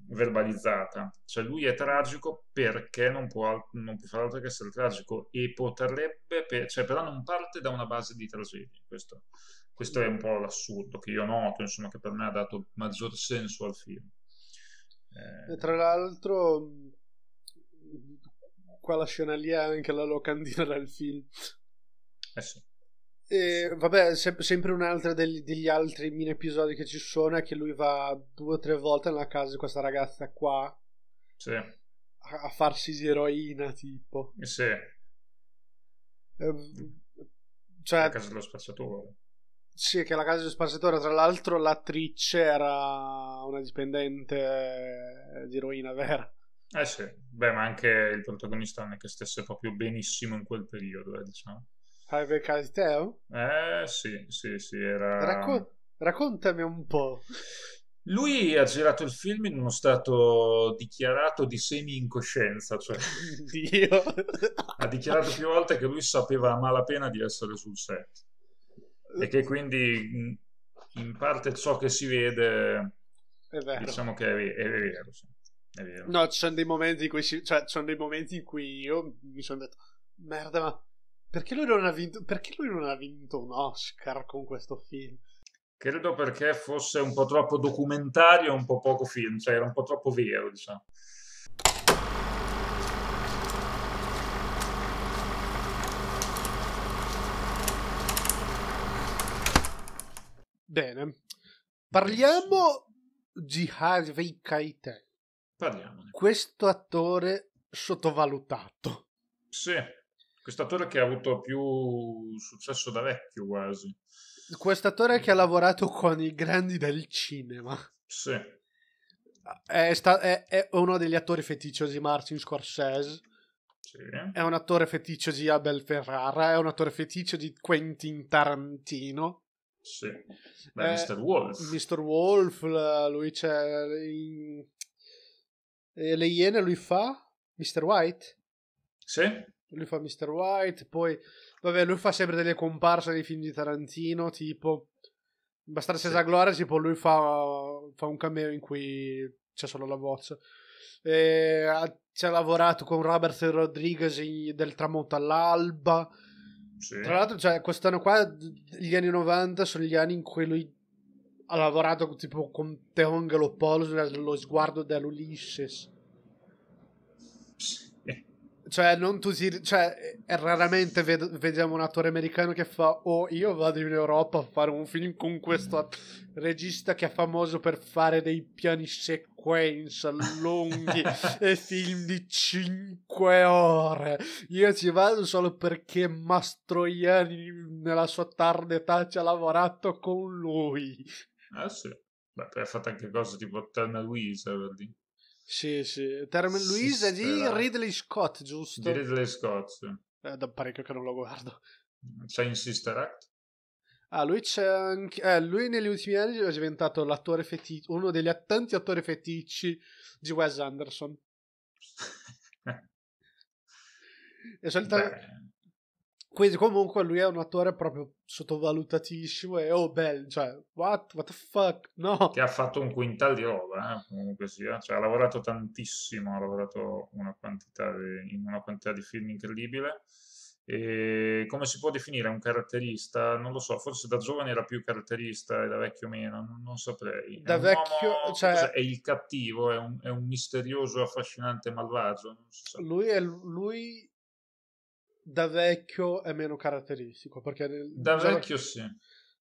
verbalizzata. Cioè lui è tragico perché non può, non può fare altro che essere tragico e potrebbe, per, cioè, però non parte da una base di tragedia. Questo, questo, è un po' l'assurdo che io noto, insomma, che per me ha dato maggior senso al film. Eh... E tra l'altro, quella scena lì è anche la locandina del film. Eh sì. E, vabbè, se- sempre un'altra degli, degli altri mini episodi che ci sono è che lui va due o tre volte nella casa di questa ragazza qua. Sì. A, a farsi di eroina, tipo. Eh sì. Eh, cioè, la casa dello spazzatore. Sì, che la casa dello spazzatore, tra l'altro l'attrice era una dipendente eh, di eroina vera. Eh sì, beh, ma anche il protagonista non è che stesse proprio benissimo in quel periodo, eh, diciamo. Highway Cars Tale? Eh sì, sì, sì, era... Racco- raccontami un po'. Lui ha girato il film in uno stato dichiarato di semi-incoscienza, cioè Dio. ha dichiarato più volte che lui sapeva a malapena di essere sul set e che quindi in parte ciò che si vede diciamo che è, è vero. Sì. È vero. No, ci sono dei momenti in cui, ci, cioè, ci sono dei momenti in cui io mi sono detto merda, ma perché lui, vinto, perché lui non ha vinto un Oscar con questo film? Credo perché fosse un po' troppo documentario e un po' poco film, cioè era un po' troppo vero, diciamo. Bene, parliamo di Harvey Keitel. Parliamone. Questo attore sottovalutato. Sì questo attore che ha avuto più successo da vecchio quasi. Questo attore che ha mm. lavorato con i grandi del cinema. Sì. Ah, è, sta- è, è uno degli attori feticiosi Martin Scorsese. Sì. È un attore feticcio di Abel Ferrara, è un attore feticcio di Quentin Tarantino. Sì. Beh, eh, Mr. Wolf. Mr. Wolf, lui c'è... In... Eh, le Iene lui fa? Mr. White? Sì. Lui fa Mr. White, poi... Vabbè, lui fa sempre delle comparse nei film di Tarantino, tipo... Bastare sì. senza gloria, tipo lui fa, fa, un cameo in cui c'è solo la voce. E, ha, ci ha lavorato con Robert Rodriguez in, del tramonto all'alba. Sì. Tra l'altro, cioè, quest'anno qua, gli anni 90, sono gli anni in cui lui ha lavorato tipo con Teongelopoulos lo sguardo dell'Ulysses. Sì. Cioè, non tu si, cioè, eh, raramente ved- vediamo un attore americano che fa oh, io vado in Europa a fare un film con questo regista che è famoso per fare dei piani sequenza lunghi e film di 5 ore. Io ci vado solo perché Mastroianni nella sua tarda età ci ha lavorato con lui. Ah sì, beh, ha fatto anche cose tipo Thelma Luisa, per dire. Sì, sì. Termen Louise è di Ridley Scott, giusto? Di Ridley Scott, sì. È eh, da parecchio che non lo guardo. C'è in Sister Act? Ah, lui c'è anche... Eh, lui negli ultimi anni è diventato l'attore feticcio, uno degli tanti attori feticci di Wes Anderson. e solitamente... Quindi comunque lui è un attore proprio sottovalutatissimo e oh bello, cioè, what, what the fuck, no. Che ha fatto un quintal di roba, eh, comunque sia, cioè ha lavorato tantissimo, ha lavorato una quantità di, in una quantità di film incredibile. E come si può definire un caratterista? Non lo so, forse da giovane era più caratterista e da vecchio meno, non, non saprei. Da vecchio uomo, cioè... è il cattivo, è un, è un misterioso, affascinante malvagio. So. Lui, è, lui da vecchio è meno caratteristico. Perché da già, diciamo vecchio sì.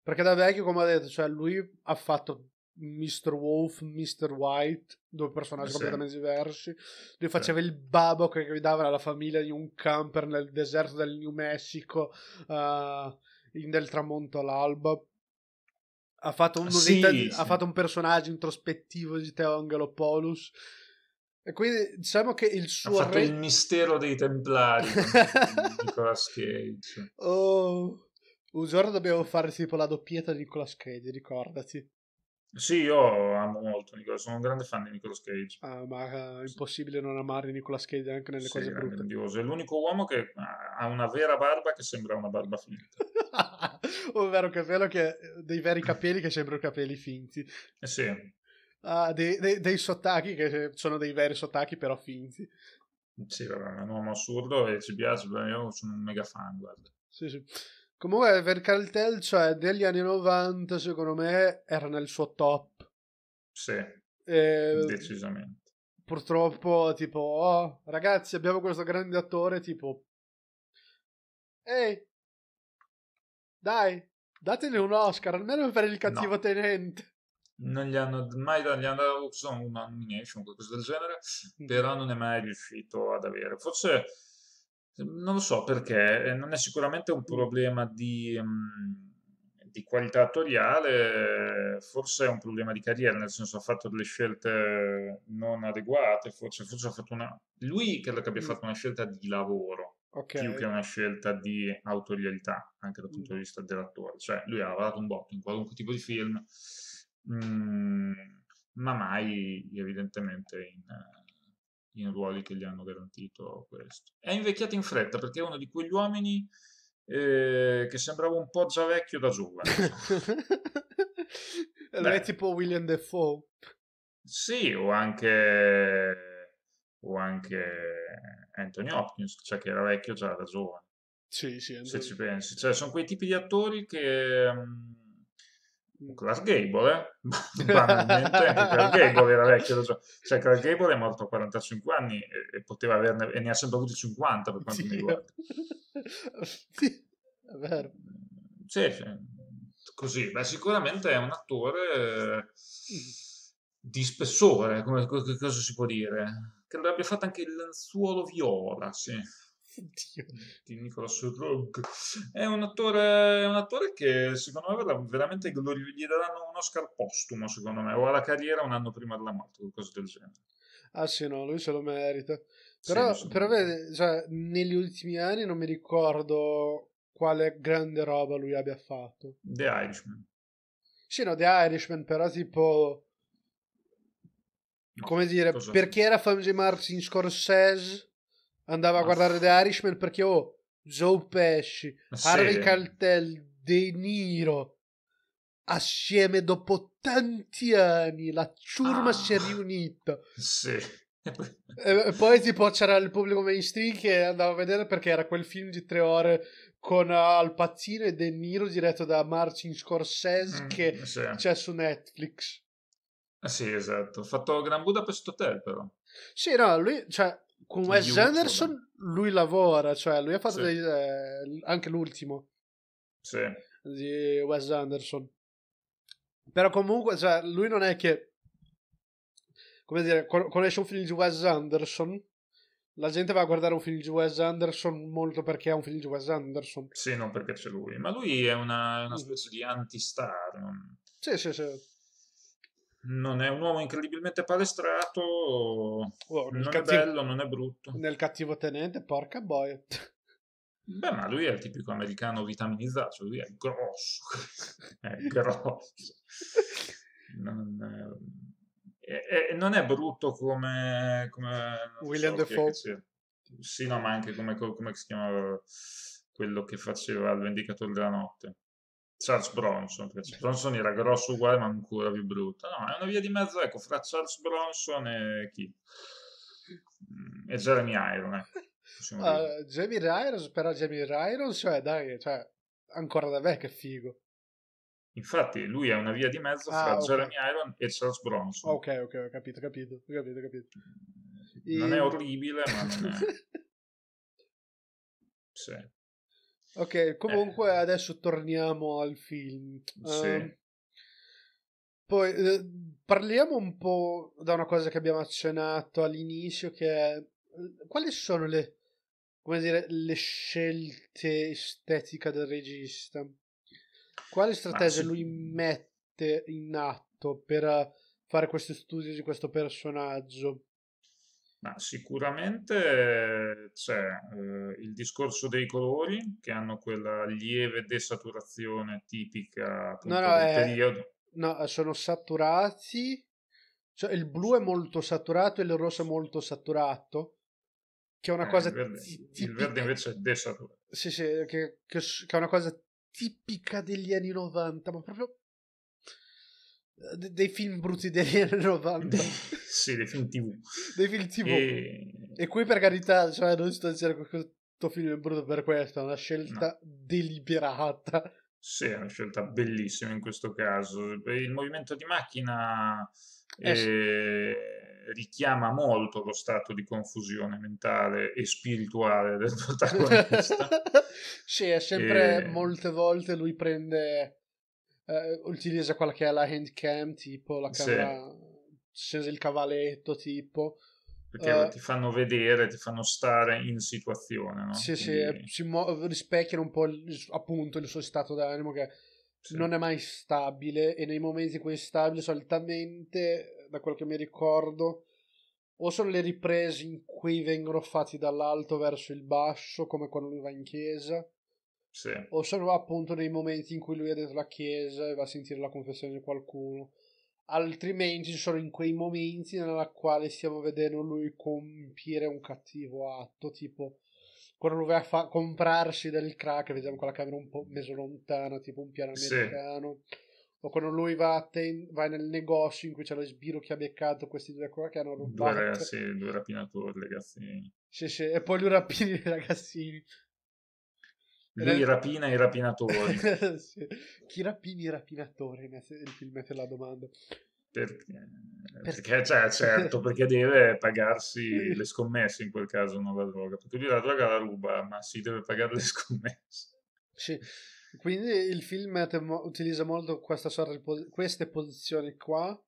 Perché da vecchio, come ha detto, cioè lui ha fatto Mr. Wolf, Mr. White, due personaggi sì. completamente diversi. Lui faceva sì. il babbo che guidava la famiglia di un camper nel deserto del New Mexico, uh, in del tramonto all'alba. Ha fatto, un, sì, ha fatto un personaggio introspettivo di Teo Teongelopoulos e quindi diciamo che il suo. Ha fatto re... il mistero dei Templari di Nicolas Cage. Oh, un giorno dobbiamo fare tipo la doppietta di Nicolas Cage, ricordati. Sì, io amo molto Nicolas, sono un grande fan di Nicolas Cage. Ah, ma è eh, impossibile non amare Nicolas Cage anche nelle sì, cose brutte. Grandioso. È l'unico uomo che eh, ha una vera barba che sembra una barba finta. un vero capello che dei veri capelli che sembrano capelli finti. Eh sì ah, dei, dei, dei, sottacchi che eh, sono dei veri sottacchi però finti. Sì, vabbè, è un uomo assurdo e ci piace, io sono un mega fan, guarda. Sì, sì. Comunque Verkaltel, cioè degli anni 90, secondo me, era nel suo top. Sì, e... decisamente. Purtroppo, tipo, oh, ragazzi, abbiamo questo grande attore, tipo... Ehi, dai, datene un Oscar, almeno per il cattivo no. tenente non gli hanno mai gli hanno dato una nomination, qualcosa del genere, mm. però non è mai riuscito ad avere. Forse non lo so perché, eh, non è sicuramente un problema di, mm, di qualità attoriale, forse è un problema di carriera, nel senso ha fatto delle scelte non adeguate, forse, forse ha fatto una... Lui credo che abbia mm. fatto una scelta di lavoro. Okay. più che una scelta di autorialità anche dal punto di vista dell'attore cioè lui ha lavorato un botto in qualunque tipo di film mh, mm, ma mai evidentemente in, in, ruoli che gli hanno garantito questo. È invecchiato in fretta perché è uno di quegli uomini eh, che sembrava un po' già vecchio da giovane. allora è tipo William Defoe. Sì, o anche, o anche Anthony Hopkins, cioè che era vecchio già da giovane. Sì, sì, se ci pensi. Cioè, sono quei tipi di attori che... Mh, mm, Clark Gable, eh? banalmente, anche Clark Gable era vecchio, cioè Clark Gable è morto a 45 anni e, e poteva averne, e ne ha sempre avuti 50 per quanto sì. mi riguarda. Sì, è vero. Sì, sì. Così, beh, sicuramente è un attore eh, di spessore, come cosa si può dire? Credo abbia fatto anche il lenzuolo viola, sì. Oddio. di Nicolas Rogue. È un attore, un attore che secondo me verrà veramente glorioso. Gli daranno un Oscar postumo, secondo me, o alla carriera un anno prima della morte, qualcosa del genere. Ah sì, no, lui se lo merita. Però, sì, però vede, cioè, negli ultimi anni non mi ricordo quale grande roba lui abbia fatto. The Irishman. Sì, no, The Irishman, però tipo... come dire, cosa? perché era famiglia Martin Scorsese andava a guardare The Irishman perché oh, Joe Pesci, Harvey Cartel, De Niro assieme dopo tanti anni la ciurma ah, si è ah. riunita. Sì. e poi tipo c'era il pubblico mainstream che andava a vedere perché era quel film di tre ore con Al Pacino e De Niro diretto da Martin Scorsese mm, che sì. c'è su Netflix. Ah, sì, esatto. ha fatto Gran Budapest Hotel però. Sì, no, lui, cioè, con Wes YouTube, Anderson lui lavora, cioè lui ha fatto sì. dei, eh, anche l'ultimo sì. di Wes Anderson. Però comunque, cioè, lui non è che, come dire, quando esce un film di Wes Anderson, la gente va a guardare un film di Wes Anderson molto perché è un film di Wes Anderson. Sì, non perché c'è lui, ma lui è una, una mm. specie di anti-star. Non... Sì, sì, sì non è un uomo incredibilmente palestrato, oh, non cattivo... è bello, non è brutto. Nel cattivo tenente, porca boia. Beh, ma lui è il tipico americano vitaminizzato, cioè lui è grosso, è grosso. Non è, eh, è, non è brutto come... come William so, Defoe. Sì, no, ma anche come, come si chiamava quello che faceva il Vendicatore della Notte. Charles Bronson, perché Bronson era grosso uguale ma ancora più brutto. No, è una via di mezzo, ecco, fra Charles Bronson e chi? Mm, e Jeremy Iron, Eh. Uh, Jeremy Iron, però Jeremy Iron, cioè, dai, cioè, ancora da me che figo. Infatti lui è una via di mezzo ah, fra okay. Jeremy Iron e Charles Bronson. Ok, ok, ho capito, capito, ho capito, ho capito. Non e... è orribile, ma non è... sì. Ok, eh. comunque eh. adesso torniamo al film. Sì. Um, poi eh, parliamo un po' da una cosa che abbiamo accennato all'inizio, che è eh, quali sono le, dire, le scelte estetiche del regista? Quali strategie lui mette in atto per fare questo studio di questo personaggio? Ma sicuramente c'è eh, il discorso dei colori che hanno quella lieve desaturazione tipica appunto, no, no, del è... periodo. No, sono saturati. Cioè, il blu è molto saturato e il rosso è molto saturato. Che è una eh, cosa. Il verde, tipica... il verde invece è desaturato. Sì, sì, che, che, che è una cosa tipica degli anni 90, ma proprio De- dei film brutti degli anni 90 sì dei film tv dei film tv e, e qui per carità cioè, non sto dire che questo film è brutto per questo è una scelta no. deliberata sì è una scelta bellissima in questo caso il movimento di macchina eh, eh, richiama molto lo stato di confusione mentale e spirituale del protagonista sì è sempre e... molte volte lui prende eh, utilizza quella che è la hand cam, tipo la camera, sì. il cavalletto, tipo. Perché uh, ti fanno vedere, ti fanno stare in situazione, no? Sì, Quindi... sì, mu- rispecchiano un po' il, appunto il suo stato d'animo che sì. non è mai stabile e nei momenti in cui è stabile solitamente, da quello che mi ricordo, o sono le riprese in cui vengono fatti dall'alto verso il basso, come quando lui va in chiesa, sì. O serve appunto nei momenti in cui lui è dentro la chiesa e va a sentire la confessione di qualcuno. Altrimenti sono in quei momenti nella quale stiamo vedendo lui compiere un cattivo atto, tipo quando lui va a fa- comprarsi del crack, vediamo quella camera un po' meso lontana, tipo un piano americano. Sì. O quando lui va, a ten- va nel negozio in cui c'è lo sbiro che ha beccato questi due qua che hanno rubato. Due, ragazzi, due rapinatori, ragazzini. Sì, sì, e poi lui rapina i ragazzini. Lui rapina i rapinatori. sì. Chi rapini i rapinatori? Il film te la domanda. Perché, perché cioè, certo, perché deve pagarsi le scommesse in quel caso, non la droga. Perché lui la droga la ruba, ma si deve pagare le scommesse. Sì. Quindi il film utilizza molto sorta, queste posizioni qua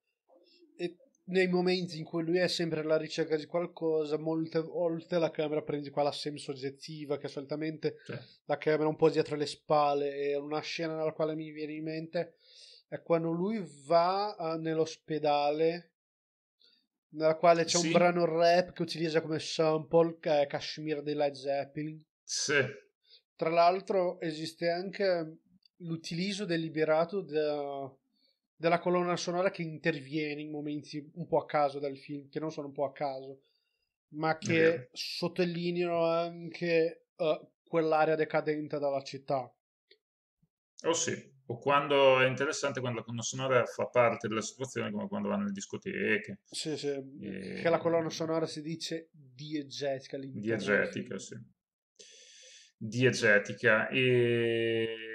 nei momenti in cui lui è sempre alla ricerca di qualcosa, molte volte la camera prende quella semi-soggettiva che solitamente cioè. la camera un po' dietro le spalle. E una scena nella quale mi viene in mente è quando lui va eh, nell'ospedale, nella quale c'è sì. un brano rap che utilizza come sample che è Kashmir dei Led Zeppelin. Sì. Tra l'altro esiste anche l'utilizzo deliberato da della colonna sonora che interviene in momenti un po' a caso del film, che non sono un po' a caso, ma che okay. sottolineano anche uh, quell'area decadente della città. Oh sì, o quando è interessante quando la colonna sonora fa parte della situazione, come quando vanno alle discoteche. Sì, sì, e... che la colonna sonora si dice diegetica. Diegetica, sì. Diegetica. E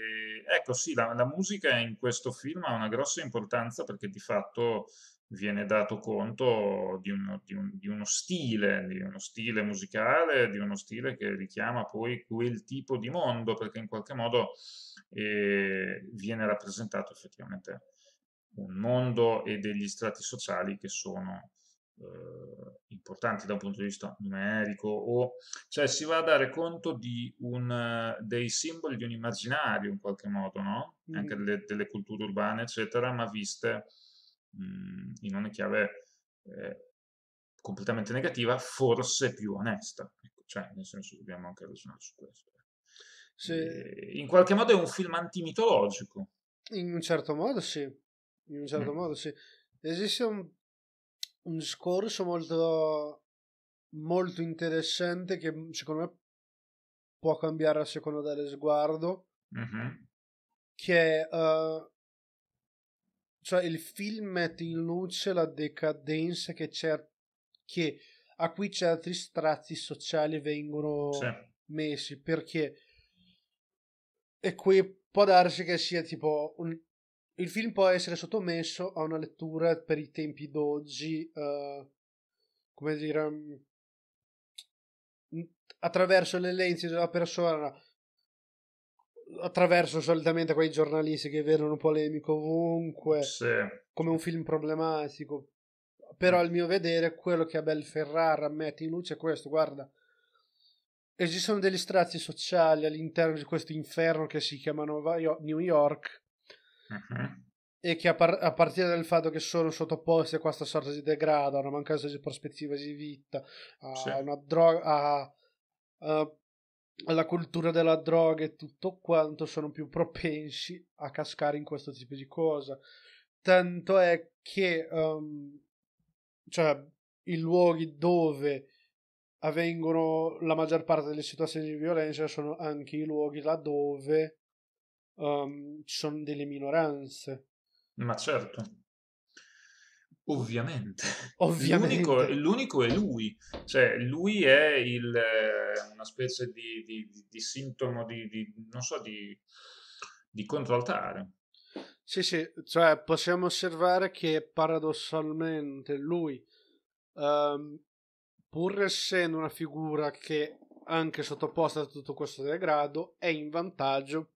ecco sì, la, la musica in questo film ha una grossa importanza perché di fatto viene dato conto di, un, di, un, di, uno stile, di uno stile musicale, di uno stile che richiama poi quel tipo di mondo, perché in qualche modo eh, viene rappresentato effettivamente un mondo e degli strati sociali che sono eh, importanti da un punto di vista numerico o cioè si va a dare conto di un, eh, dei simboli di un immaginario in qualche modo, no? Mm. Anche delle, delle, culture urbane, eccetera, ma viste mh, mm, in una chiave eh, completamente negativa, forse più onesta. Ecco, cioè, nel senso dobbiamo anche ragionare su questo. Sì. E, eh, in qualche modo è un film antimitologico. In un certo modo sì, in un certo mm. modo sì. Esiste un un discorso molto, molto interessante che mm, secondo me può cambiare a seconda del sguardo. Mm-hmm. Che uh, cioè il film mette in luce la decadenza che, cer- che a cui certi strati sociali vengono sì. messi perché e qui può darsi che sia tipo un, il film può essere sottomesso a una lettura per i tempi d'oggi, uh, come dire, um, attraverso le lenti della persona, attraverso solitamente quei giornalisti che vedono polemico ovunque, sì. come un film problematico. Però al mio vedere quello che Abel Ferrara mette in luce è questo, guarda, esistono degli strati sociali all'interno di questo inferno che si chiama New York Uh-huh. E che a, par- a, partire dal fatto che sono sottoposti a questa sorta di degrado, a una mancanza di prospettiva di vita, a sì. una droga, a, a, alla cultura della droga e tutto quanto, sono più propensi a cascare in questo tipo di cosa. Tanto è che um, cioè, i luoghi dove avvengono la maggior parte delle situazioni di violenza sono anche i luoghi laddove um, ci sono delle minoranze. Ma certo. Ovviamente. Ovviamente. L'unico, l'unico, è lui, cioè lui è il, eh, una specie di, di, di, di sintomo di, non so, di, di contraltare. Sì, sì, cioè possiamo osservare che paradossalmente lui, um, pur essendo una figura che anche sottoposta a tutto questo degrado, è in vantaggio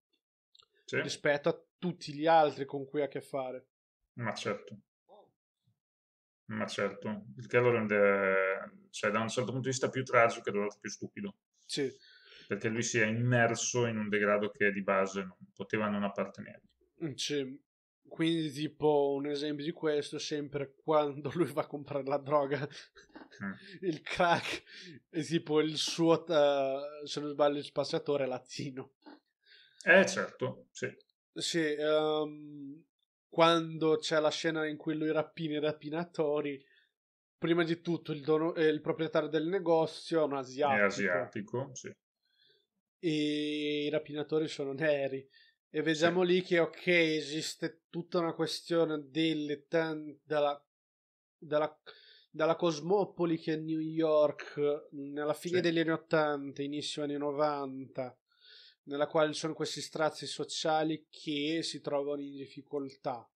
sì. rispetto a tutti gli altri con cui ha a che fare. Ma certo. Ma certo, il che lo rende, cioè, da un certo punto di vista più tragico e dall'altro più stupido. Sì. Perché lui si è immerso in un degrado che di base non, poteva non appartenergli. Mm, sì. Quindi, tipo, un esempio di questo è sempre quando lui va a comprare la droga, mm. il crack, e tipo il suo, uh, se non sbaglio, il spacciatore latino. Eh certo, sì. Sì, um, quando c'è la scena in cui lui rapina i rapinatori, prima di tutto il, dono, eh, il proprietario del negozio è un asiatico. È asiatico, sì. E i rapinatori sono neri. E vediamo sì. lì che, ok, esiste tutta una questione delle tan- dalla, dalla, dalla Cosmopoli che è New York nella fine sì. degli anni 80, inizio anni 90 nella quale ci sono questi strazi sociali che si trovano in difficoltà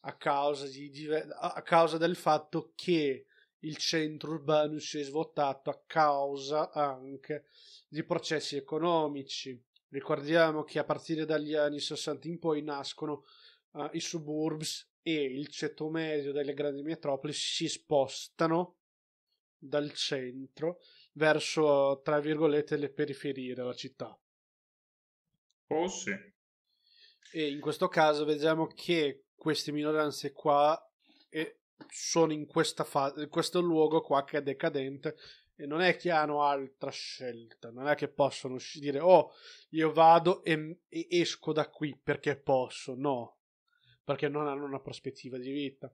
a causa, di, a causa del fatto che il centro urbano si è svuotato a causa anche di processi economici. Ricordiamo che a partire dagli anni 60 in poi nascono uh, i suburbs e il ceto medio delle grandi metropoli si spostano dal centro verso, tra virgolette, le periferie della città. Oh sì. E in questo caso vediamo che queste minoranze qua eh, sono in, fa- in questo luogo qua che è decadente e non è che hanno altra scelta, non è che possono dire oh io vado e, e esco da qui perché posso, no, perché non hanno una prospettiva di vita.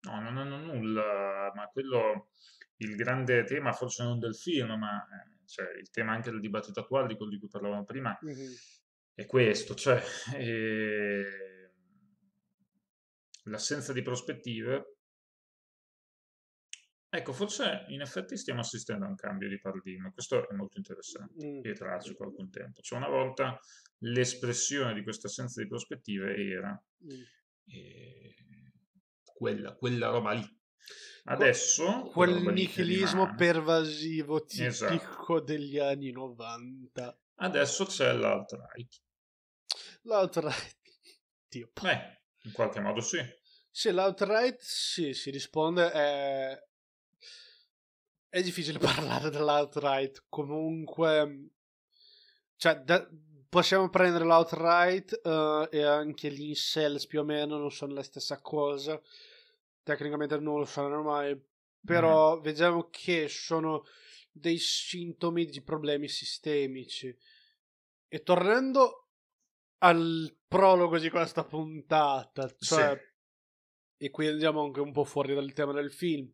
No, non hanno nulla, ma quello il grande tema, forse non del film, ma eh, cioè il tema anche del dibattito attuale di quello di cui parlavamo prima mm-hmm. è questo, cioè è... Ehm, l'assenza di prospettive. Ecco, forse in effetti stiamo assistendo a un cambio di paradigma, questo è molto interessante mm-hmm. e tragico al contempo. Cioè una volta l'espressione di questa assenza di prospettive era mm. eh, quella, quella roba lì. Adesso quel nichilismo pervasivo esatto. tipico esatto. degli anni 90. Adesso c'è l'alt-right. L'alt-right. Dio. Beh, in qualche modo sì. Sì, l'alt-right sì, si risponde è... è difficile parlare dell'alt-right. Comunque cioè da... possiamo prendere l'alt-right uh, eh, e anche gli incels più o meno non sono la stessa cosa tecnicamente non lo saranno mai, però mm. vediamo che sono dei sintomi di problemi sistemici. E tornando al prologo di questa puntata, cioè, sì. e qui andiamo anche un po' fuori dal tema del film,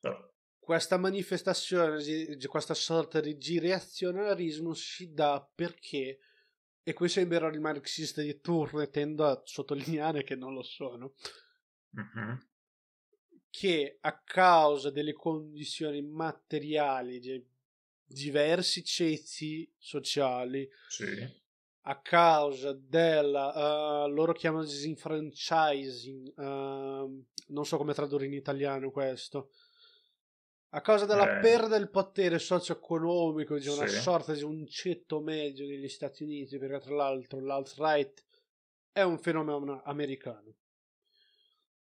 no. questa manifestazione, questa sorta di girezionalismo si dà perché, e qui sembrano i marxisti di turno e tendo a sottolineare che non lo sono, mm-hmm che a causa delle condizioni materiali di diversi ceti sociali, sì. a causa della uh, loro chiamano disenfranchising, uh, non so come tradurre in italiano questo. A causa della eh. perdita del potere socio-economico di una sì. sorta di un ceto medio negli Stati Uniti, perché tra l'altro l'alt-right è un fenomeno americano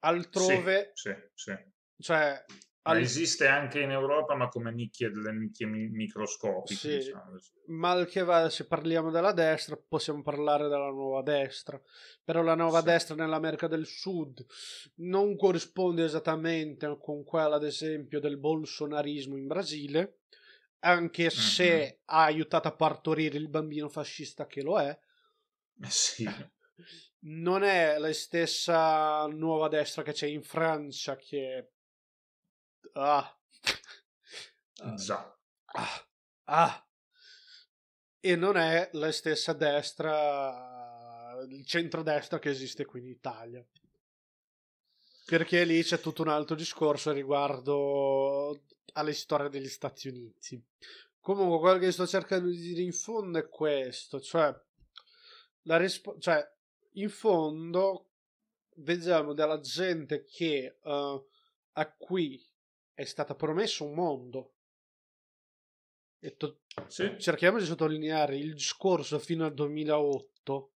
altrove. Sì, sì, sì. Cioè, al... Esiste anche in Europa, ma come nicchie, delle nicchie microscopiche. Sì, diciamo. Mal che vada, se parliamo della destra, possiamo parlare della nuova destra. Però la nuova sì. destra nell'America del Sud non corrisponde esattamente con quella, ad esempio, del bolsonarismo in Brasile, anche mm-hmm. se ha aiutato a partorire il bambino fascista che lo è. Eh sì. non è la stessa nuova destra che c'è in Francia che... Ah. Già. Ah. ah. E non è la stessa destra, il centrodestra che esiste qui in Italia. Perché lì c'è tutto un altro discorso riguardo alle storie degli Stati Uniti. Comunque, quello che sto cercando di dire in fondo è questo, cioè, rispo- cioè in fondo vediamo della gente che uh, a cui è stato promesso un mondo. E to- sì. Cerchiamo di sottolineare il discorso fino al 2008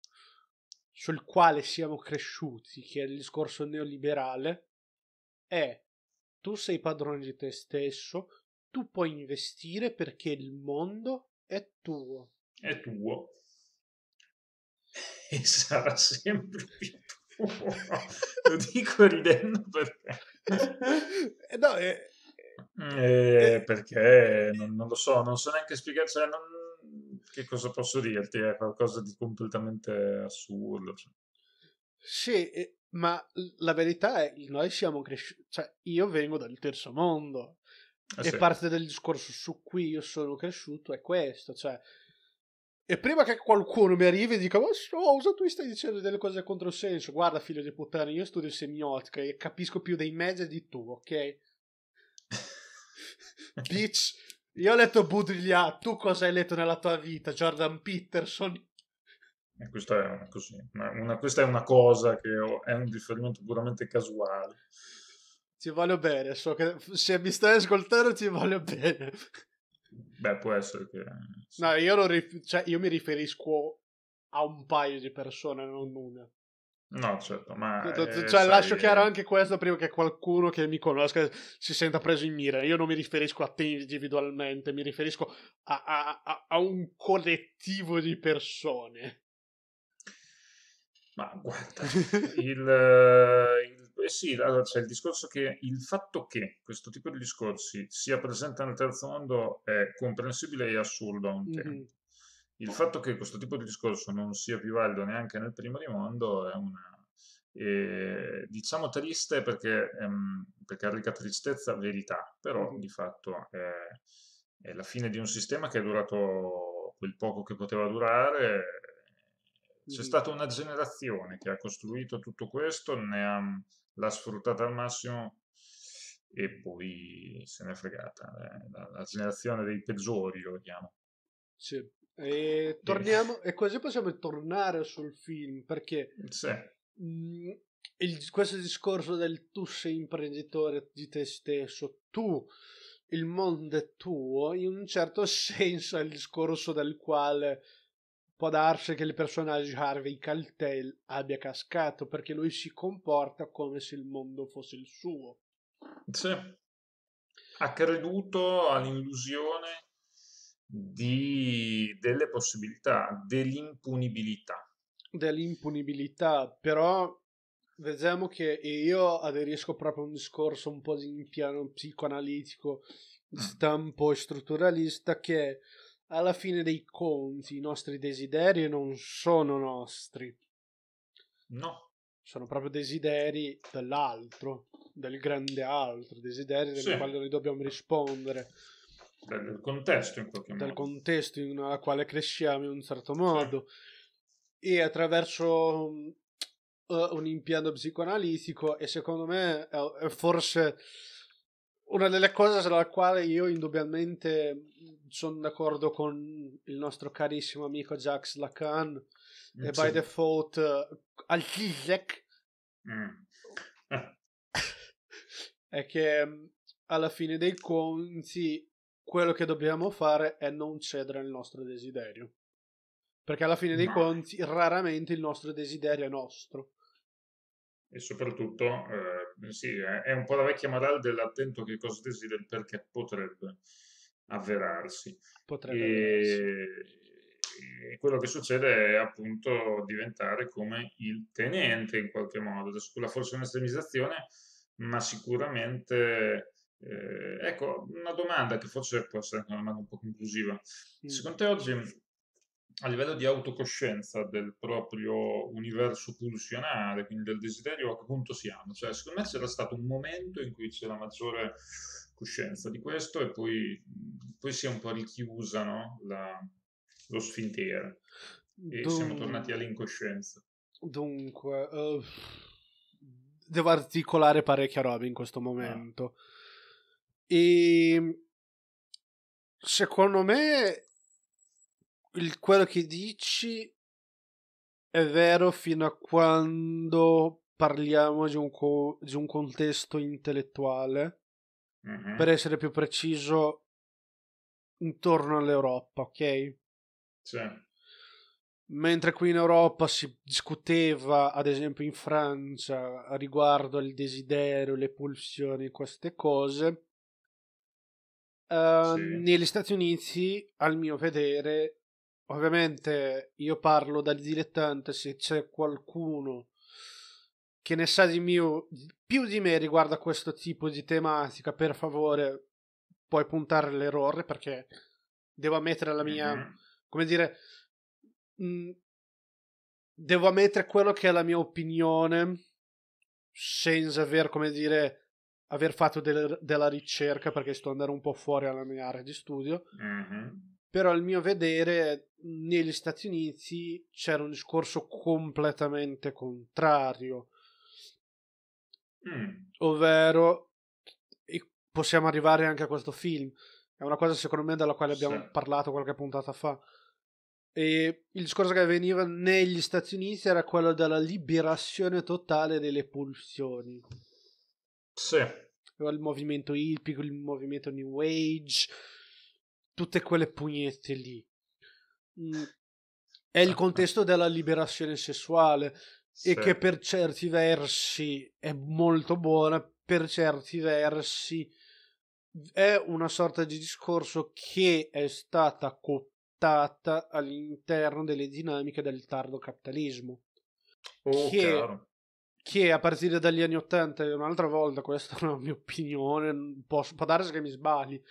sul quale siamo cresciuti, che è il discorso neoliberale, è tu sei padrone di te stesso, tu puoi investire perché il mondo è tuo. È tuo. e sarà sempre più tuo. Lo dico ridendo perché... Eh, no, eh eh, eh, eh, perché non, non, lo so, non so neanche spiegare, cioè non, che cosa posso dirti, è qualcosa di completamente assurdo. Cioè. Sì, ma la verità è che noi siamo cresciuti, cioè io vengo dal terzo mondo eh e sì. parte del discorso su cui io sono cresciuto è questo, cioè e prima che qualcuno mi arrivi e dica, ma cosa tu stai dicendo delle cose a controsenso. Guarda, figlio di puttana, io studio semiotica e capisco più dei mezzi di tu, ok? Bitch, io ho letto Baudrillard, tu cosa hai letto nella tua vita? Jordan Peterson? E questa è una, così, una, una, questa è una cosa che ho, è un riferimento puramente casuale. Ti voglio bene, so che se mi stai ascoltando ti voglio bene. Beh, può essere che... No, io, rif- cioè, io mi riferisco a un paio di persone, non una. No, certo, ma... Cioè, eh, cioè sai, lascio chiaro anche questo prima che qualcuno che mi conosca si senta preso in mira. Io non mi riferisco a te individualmente, mi riferisco a, a, a, a un collettivo di persone. Ma guarda, il, eh, eh sì, allora c'è il discorso che il fatto che questo tipo di discorsi sia presente nel terzo mondo è comprensibile e assurdo a un tempo. Mm-hmm. Il fatto che questo tipo di discorso non sia più valido neanche nel primo di mondo è una, eh, diciamo triste perché, ehm, perché arriva tristezza verità, però mm-hmm. di fatto è, è la fine di un sistema che è durato quel poco che poteva durare, c'è stata una generazione che ha costruito tutto questo, ne ha l'ha sfruttata al massimo e poi se n'è fregata. Eh. La, la, generazione dei peggiori lo vediamo. Sì. E, torniamo, e così possiamo tornare sul film perché sì. mh, mm, il, questo discorso del tu sei imprenditore di te stesso, tu il mondo è tuo, in un certo senso è il discorso del quale Può darsi che il personaggio Harvey Caltell abbia cascato perché lui si comporta come se il mondo fosse il suo. Sì. Ha creduto all'illusione di, delle possibilità, dell'impunibilità. Dell'impunibilità, però vediamo che io aderisco proprio a un discorso un po' in piano psicoanalitico, mm. stampo e strutturalista che alla fine dei conti i nostri desideri non sono nostri. No. Sono proprio desideri dell'altro, del grande altro, desideri sì. quale noi dobbiamo rispondere. Del contesto in qualche modo. Del contesto nel quale cresciamo in un certo modo. Sì. E attraverso uh, un impianto psicoanalitico, e secondo me è, eh, è forse una delle cose sulla quale io indubbiamente sono d'accordo con il nostro carissimo amico Jax Lacan eh, mm, e sì. by default uh, al Zizek mm. è che mm, alla fine dei conti quello che dobbiamo fare è non cedere al nostro desiderio perché alla fine dei no. conti raramente il nostro desiderio è nostro e soprattutto eh, sì, è un po' la vecchia morale dell'attento che cosa desidera perché potrebbe avverarsi. Potrebbe avverarsi. E, quello che succede è appunto diventare come il tenente in qualche modo. Adesso quella forse è un'estremizzazione, ma sicuramente... Eh, ecco, una domanda che forse può essere una domanda un po' conclusiva. Mm. Secondo te oggi a livello di autocoscienza del proprio universo pulsionale, quindi del desiderio, a che punto siamo? Cioè, secondo me c'era stato un momento in cui c'era maggiore coscienza di questo e poi, poi si è un po' richiusa no? La, lo sfintere e Dun... siamo tornati all'incoscienza. Dunque, uh, devo articolare parecchia roba in questo momento. Ah. E ehm, secondo me il, quello che dici è vero fino a quando parliamo di un, co- di un contesto intellettuale. Mm-hmm. Per essere più preciso, intorno all'Europa, ok? Sì. Mentre qui in Europa si discuteva, ad esempio in Francia, riguardo al desiderio, le pulsioni, queste cose, uh, sì. negli Stati Uniti, al mio vedere, ovviamente io parlo da dilettante se c'è qualcuno che ne sa di mio, più di me riguardo a questo tipo di tematica, per favore puoi puntare l'errore perché devo ammettere la mia, mm-hmm. come dire, mh, mm, devo ammettere quello che è la mia opinione senza aver, come dire, aver fatto del, della ricerca perché sto andando un po' fuori alla mia area di studio. Mm-hmm però al mio vedere negli Stati Uniti c'era un discorso completamente contrario, mm. ovvero possiamo arrivare anche a questo film, è una cosa secondo me della quale abbiamo sì. parlato qualche puntata fa. E il discorso che veniva negli Stati Uniti era quello della liberazione totale delle pulsioni. Sì. Cioè, il movimento hippico, il movimento new age, tutte quelle pugnette lì. Mm. È il ah, contesto della liberazione sessuale sì. e che per certi versi è molto buona, per certi versi è una sorta di discorso che è stata cooptata all'interno delle dinamiche del tardo capitalismo. Oh, che, che, a partire dagli anni Ottanta, un'altra volta, questa è una mia opinione, posso, può darsi che mi sbagli,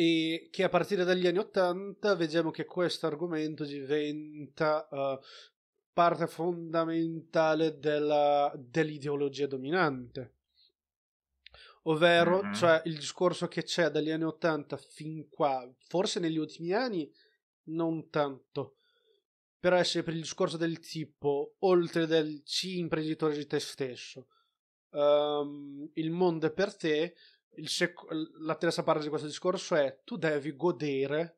e che a partire dagli anni 80 vediamo che questo argomento diventa uh, parte fondamentale della, dell'ideologia dominante. Ovvero, mm-hmm. cioè, il discorso che c'è dagli anni 80 fin qua, forse negli ultimi anni non tanto, però è sempre il discorso del tipo, oltre del ci imprenditore di te stesso, um, il mondo è per te, sec- la terza parte di questo discorso è tu devi godere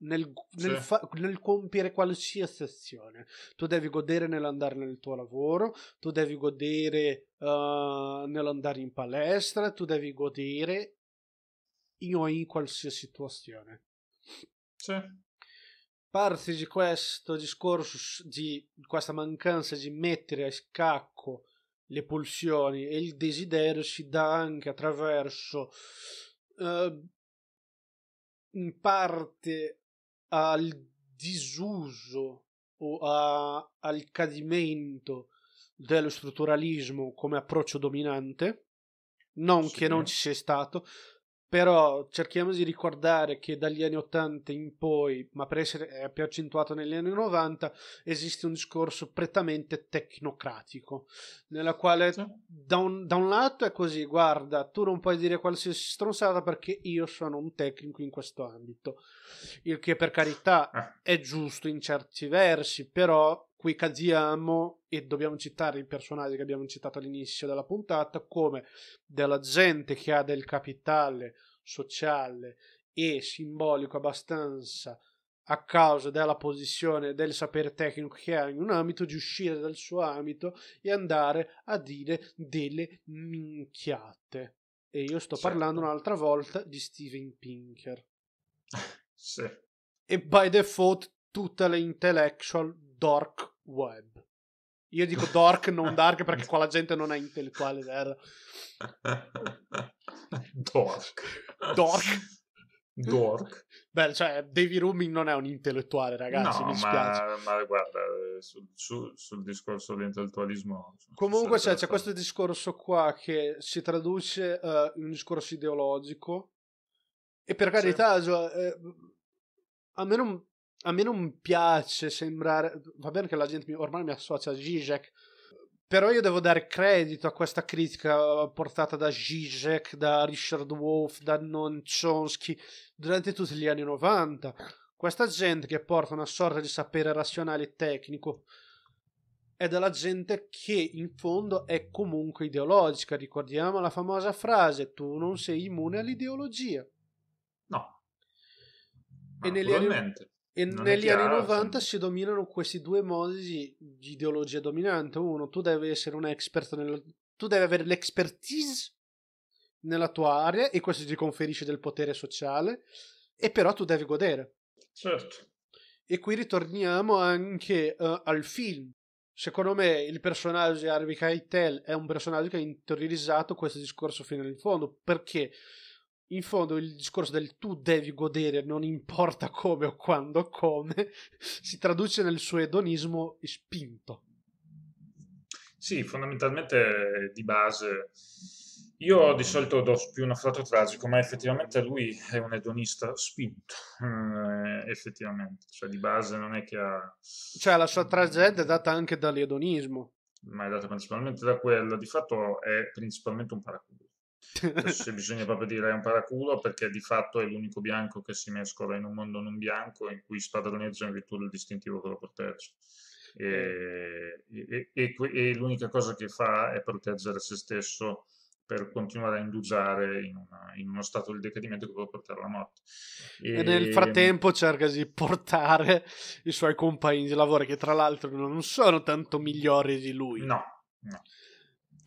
nel, nel, sì. fa- nel, compiere qualsiasi azione. Tu devi godere nell'andare nel tuo lavoro, tu devi godere uh, nell'andare in palestra, tu devi godere in ogni qualsiasi situazione. Sì. Parti di questo discorso, di questa mancanza di mettere a scacco le pulsioni e il desiderio si dà anche attraverso eh, in parte al disuso o a, al cadimento dello strutturalismo come approccio dominante non sì. che non ci sia stato però cerchiamo di ricordare che dagli anni 80 in poi, ma per essere eh, più accentuato negli anni 90, esiste un discorso prettamente tecnocratico, nella quale sì. da, un, da un lato è così, guarda, tu non puoi dire qualsiasi stronzata perché io sono un tecnico in questo ambito, il che per carità eh. è giusto in certi versi, però qui cadiamo e dobbiamo citare i personaggi che abbiamo citato all'inizio della puntata come della gente che ha del capitale sociale e simbolico abbastanza a causa della posizione del sapere tecnico che ha in un ambito, di uscire dal suo ambito e andare a dire delle minchiate. E io sto certo. parlando un'altra volta di Steven Pinker. sì. E by default tutte le intellectual Dork Web. Io dico dork, non dark, perché qua la gente non è intellettuale vera. dork. Dork. Dork. Beh, cioè, Davy Rubin non è un intellettuale, ragazzi, no, mi spiace. Ma, ma guarda, sul, sul, sul discorso dell'intellettualismo... Comunque cioè, c'è questo discorso qua che si traduce uh, in un discorso ideologico e per carità, cioè, eh, a me non a me non piace sembrare. Va bene che la gente ormai mi associa a Zizek, però io devo dare credito a questa critica portata da Zizek, da Richard Wolff, da Non Chomsky durante tutti gli anni 90. Questa gente che porta una sorta di sapere razionale e tecnico è della gente che in fondo è comunque ideologica. Ricordiamo la famosa frase: tu non sei immune all'ideologia. No. E negli, anni, e non negli chiaro, anni 90 sì. si dominano questi due modi di ideologia dominante. Uno, tu devi essere un expert, nel... tu devi avere l'expertise nella tua area e questo ti conferisce del potere sociale, e però tu devi godere. Certo. E qui ritorniamo anche uh, al film. Secondo me il personaggio di Harvey Keitel è un personaggio che ha interiorizzato questo discorso fino in fondo, perché in fondo il discorso del tu devi godere, non importa come o quando come, si traduce nel suo edonismo spinto. Sì, fondamentalmente di base. Io di solito do più un afflato tragico, ma effettivamente lui è un edonista spinto, eh, effettivamente, cioè di base non è che ha... Cioè la sua tragedia è data anche dall'edonismo. Ma è data principalmente da quello di fatto è principalmente un paraculo se bisogna proprio dire è un paraculo perché di fatto è l'unico bianco che si mescola in un mondo non bianco in cui spadroneggia in virtù del distintivo che lo protegge e, eh. e, e, e, l'unica cosa che fa è proteggere se stesso per continuare a indugiare in, una, in uno stato di decadimento che può portare alla morte. E, nel frattempo cerca di portare i suoi compagni di lavoro, che tra l'altro non sono tanto migliori di lui. No, no.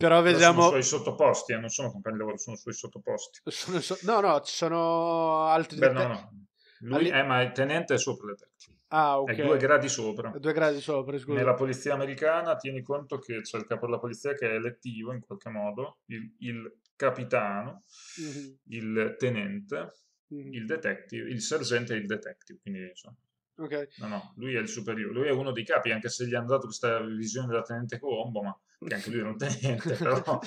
Però vediamo... Sono suoi sottoposti, eh, non sono compagni di lavoro, sono suoi sottoposti. Sono so... No, no, ci sono altri... Beh, no, no. Lui, All... eh, ma il tenente è sopra le tecniche. Ah, ok. È due gradi sopra. È due gradi sopra, scusa. Nella polizia americana tieni conto che c'è il capo della polizia che è elettivo in qualche modo, il, il capitano, mm-hmm. il tenente, mm-hmm. il detective, il sergente e il detective, quindi insomma. Okay. No, no, lui è il superiore, lui è uno dei capi, anche se gli hanno dato questa visione da tenente Colombo, ma che anche lui non un niente, però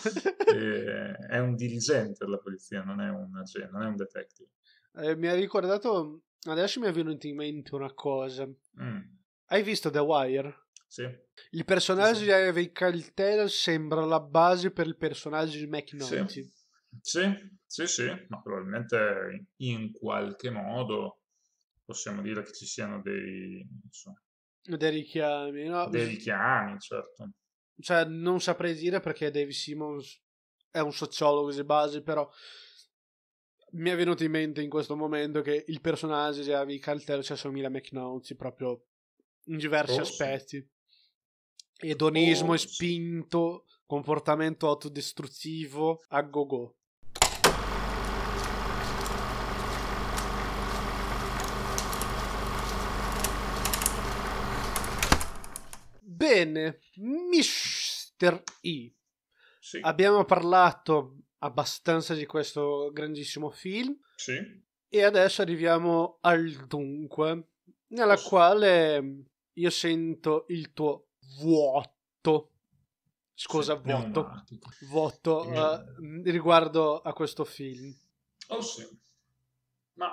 eh, è un dirigente della polizia, non è un, non è un detective. Eh, mi ha ricordato, adesso mi è venuta in mente una cosa. Mm. Hai visto The Wire? Sì. Il personaggio sì. di Harvey Keitel sembra la base per il personaggio di McNulty. Sì. Sì, sì, sì, ma probabilmente in qualche modo possiamo dire che ci siano dei, insomma, dei richiami, no? Dei richiami, certo cioè, non saprei dire perché Dave Simmons è un sociologo di base, però mi è venuto in mente in questo momento che il personaggio di Avi Caltello ci assomiglia a McNaughty proprio in diversi oh, aspetti. Edonismo oh, spinto, comportamento autodistruttivo a go-go. Bene, Mister I. Sì. Abbiamo parlato abbastanza di questo grandissimo film. Sì. E adesso arriviamo al dunque, nella Posso. quale io sento il tuo vuoto. Scusa, sì, vuoto. Vuoto eh. uh, riguardo a questo film. Oh sì. Ma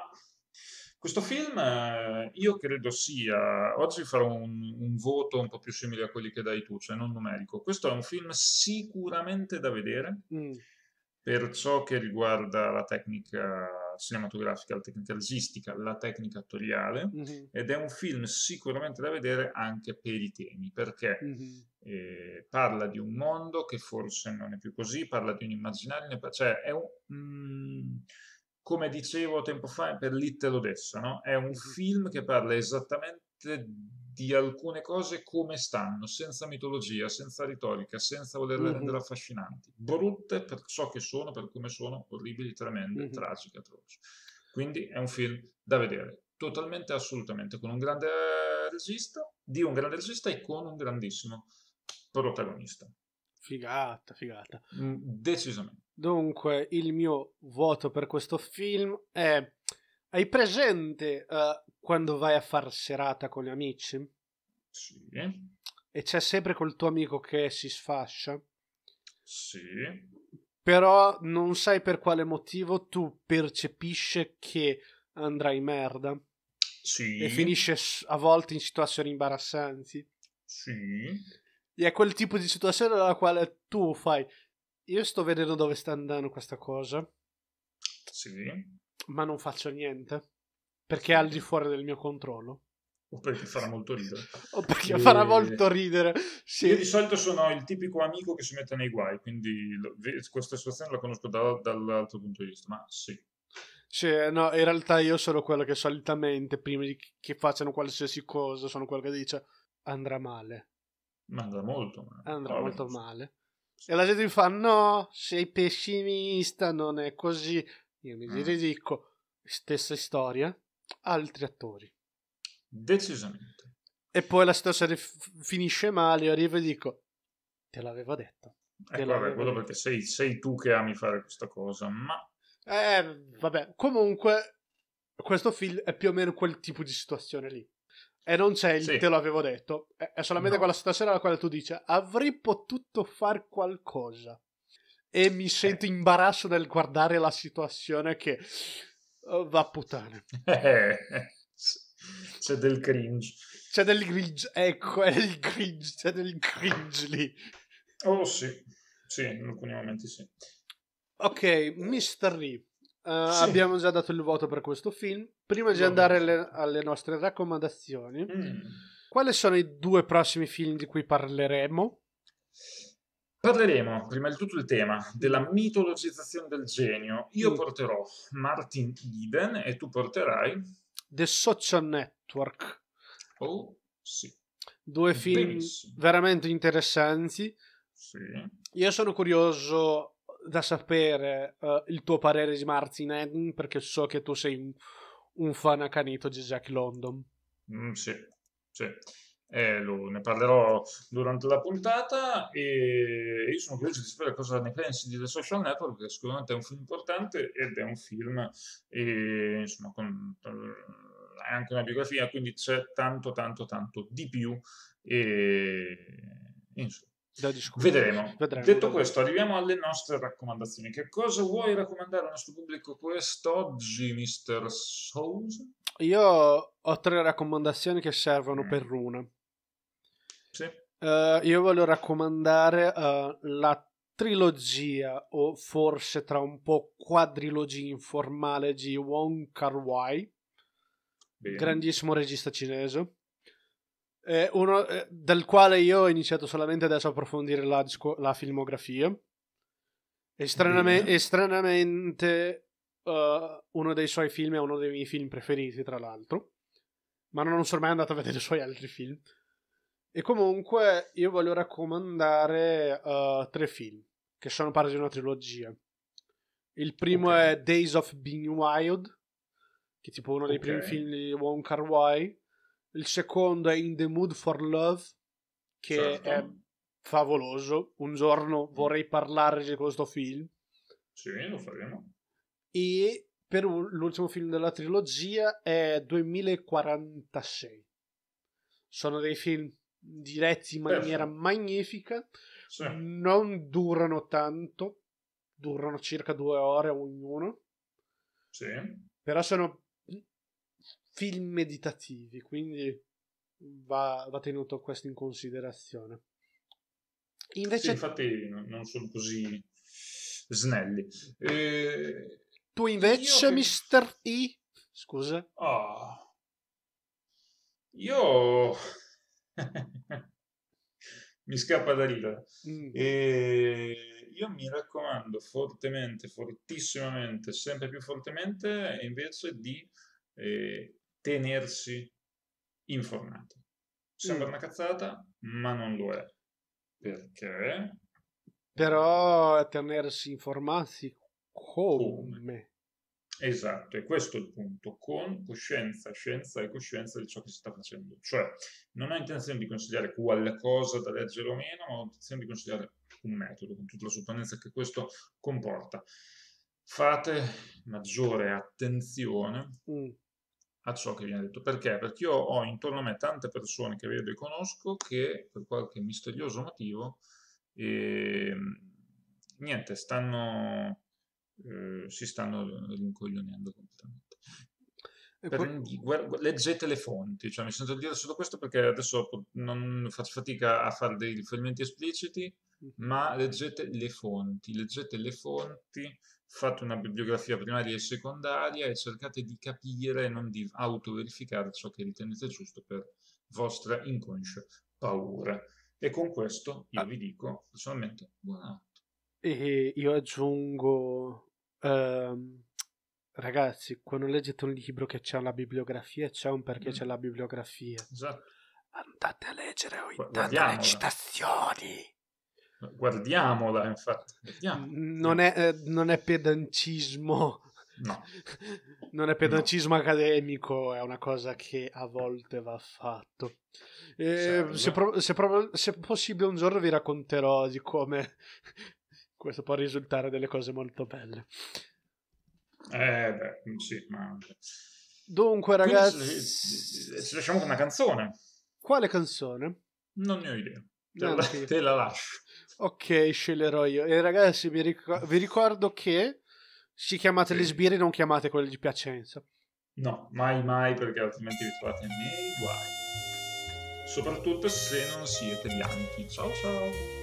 questo film eh, io credo sia, oggi farò un, un, voto un po' più simile a quelli che dai tu, cioè non numerico. Questo è un film sicuramente da vedere mm. per ciò che riguarda la tecnica cinematografica, la tecnica registica, la tecnica attoriale mm-hmm. ed è un film sicuramente da vedere anche per i temi, perché mm-hmm. eh, parla di un mondo che forse non è più così, parla di un immaginario, cioè è un... Mm, come dicevo tempo fa per Little Odessa, no? è un film che parla esattamente di alcune cose come stanno, senza mitologia, senza retorica, senza volerle uh-huh. rendere affascinanti, brutte per ciò che sono, per come sono, orribili, tremende, uh-huh. tragiche, atroci. Quindi è un film da vedere, totalmente, assolutamente, con un grande regista, di un grande regista e con un grandissimo protagonista. Figata, figata. Mm, decisamente. Dunque, il mio voto per questo film è... Hai presente uh, quando vai a far serata con gli amici? Sì. E c'è sempre quel tuo amico che si sfascia? Sì. Però non sai per quale motivo tu percepisci che andrà in merda. Sì. E finisce a volte in situazioni imbarazzanti. Sì è quel tipo di situazione nella quale tu fai. Io sto vedendo dove sta andando questa cosa. Sì. Ma non faccio niente. Perché è al di fuori del mio controllo. O perché farà molto ridere. o perché e... farà molto ridere. Sì. Io di solito sono il tipico amico che si mette nei guai, quindi questa situazione la conosco da, dall'altro punto di vista, ma sì. Sì, eh, no, in realtà io sono quello che solitamente, prima che facciano qualsiasi cosa, sono quello che dice andrà male andrà molto male. Andrà Provenza. molto male. E la gente mi fa: No, sei pessimista, non è così. Io mi mm. dico: stessa storia, altri attori. Decisamente. E poi la situazione finisce male. Io arrivo e dico: Te l'avevo detto. Te eh, l'avevo vabbè, quello perché sei, sei, tu che ami fare questa cosa, ma. Eh, vabbè, comunque, questo film è più o meno quel tipo di situazione lì. E non c'è il sì. te l'avevo detto. È solamente no. quella stasera alla quale tu dici avrei potuto far qualcosa. E mi eh. sento eh. imbarazzo nel guardare la situazione che oh, va puttane. C'è del cringe. C'è del cringe, ecco, è il cringe, c'è del cringe lì. Oh sì, sì, in alcuni momenti sì. Ok, Mystery. Uh, eh, sì. Abbiamo già dato il voto per questo film prima di andare alle, alle nostre raccomandazioni, mm. quali sono i due prossimi film di cui parleremo? Parleremo prima di tutto il tema della mitologizzazione del genio. Io mm. porterò Martin Eden e tu porterai The Social Network. Oh, sì. Due film Benissimo. veramente interessanti. Sì. Io sono curioso da sapere uh, il tuo parere di Martin Eden perché so che tu sei un un fan accanito di Jack London. Mm, sì, sì. Eh, lo, ne parlerò durante la puntata e io sono curioso di sapere cosa ne pensi di The Social Network che sicuramente è un film importante ed è un film e, insomma con eh, anche una biografia quindi c'è tanto tanto tanto di più e insomma da Vedremo. Vedremo. Detto vedremo. questo, arriviamo alle nostre raccomandazioni. Che cosa vuoi raccomandare al nostro pubblico quest'oggi, Mr. Souls? Io ho tre raccomandazioni che servono mm. per Runa. Sì. Uh, io voglio raccomandare uh, la trilogia o forse tra un po' quadrilogia informale di Wong Kar Wai, grandissimo regista cinese eh, uno eh, dal quale io ho iniziato solamente adesso a approfondire la, la filmografia. E, straname- e uh, eh, uno dei suoi film è uno dei miei film preferiti, tra l'altro. Ma non sono mai andato a vedere i suoi altri film. E comunque io voglio raccomandare uh, tre film che sono parte di una trilogia. Il primo okay. è Days of Being Wild, che è tipo uno dei okay. primi film di Wonka Kar Wai il secondo è In the Mood for Love, che certo. è favoloso. Un giorno mm. vorrei parlare di questo film. Sì, lo faremo. E per l'ultimo film della trilogia è 2046. Sono dei film diretti in maniera Perfetto. magnifica, sì. non durano tanto, durano circa due ore ognuno. Sì. Però sono film meditativi, quindi va, va tenuto questo in considerazione. Invece... Sì, infatti non sono così snelli. Eh, tu invece, io... Mister I? Scusa. Oh. Io... mi scappa da ridere. Mm. E io mi raccomando fortemente, fortissimamente, sempre più fortemente, invece di eh, tenersi informati. Sembra mm. una cazzata, ma non lo è. Perché? Però tenersi informati come? come? Esatto, e questo è il punto, con coscienza, scienza e coscienza di ciò che si sta facendo. Cioè, non ho intenzione di consigliare qualcosa da leggere o meno, ma ho intenzione di consigliare un metodo, con tutta la sottolinea che questo comporta. Fate maggiore attenzione mm a ciò che viene detto. Perché? Perché io ho intorno a me tante persone che vedo e conosco che per qualche misterioso motivo eh, niente, stanno, eh, si stanno rincoglionendo completamente. Per, leggete le fonti, cioè, mi sento di dire solo questo perché adesso non faccio fatica a fare dei riferimenti espliciti, mm. ma leggete le fonti, leggete le fonti fate una bibliografia primaria e secondaria e cercate di capire e non di autoverificare ciò che ritenete giusto per vostra inconscia paura. E con questo io ah. vi dico personalmente buonanotte. E io aggiungo, ehm, ragazzi, quando leggete un libro che c'è la bibliografia, c'è un perché mm. c'è la bibliografia. Esatto. Andate a leggere o intanto le citazioni. Guardiamola, infatti. Guardiamola. Non, è, eh, non è pedancismo. No. non è pedancismo no. accademico, è una cosa che a volte va fatto. Eh, se, pro- se, pro- se, possibile un giorno vi racconterò di come questo può risultare delle cose molto belle. Eh beh, mm, sì, ma... Dunque ragazzi... ci lasciamo con una canzone. Quale canzone? Non ne ho idea. Te, la, te la lascio. Ok, sceglierò io. E ragazzi, vi, ric- vi ricordo che se chiamate le sbirri, non chiamate quelle di Piacenza. No, mai, mai, perché altrimenti vi trovate nei guai. Soprattutto se non siete bianchi. Ciao, ciao.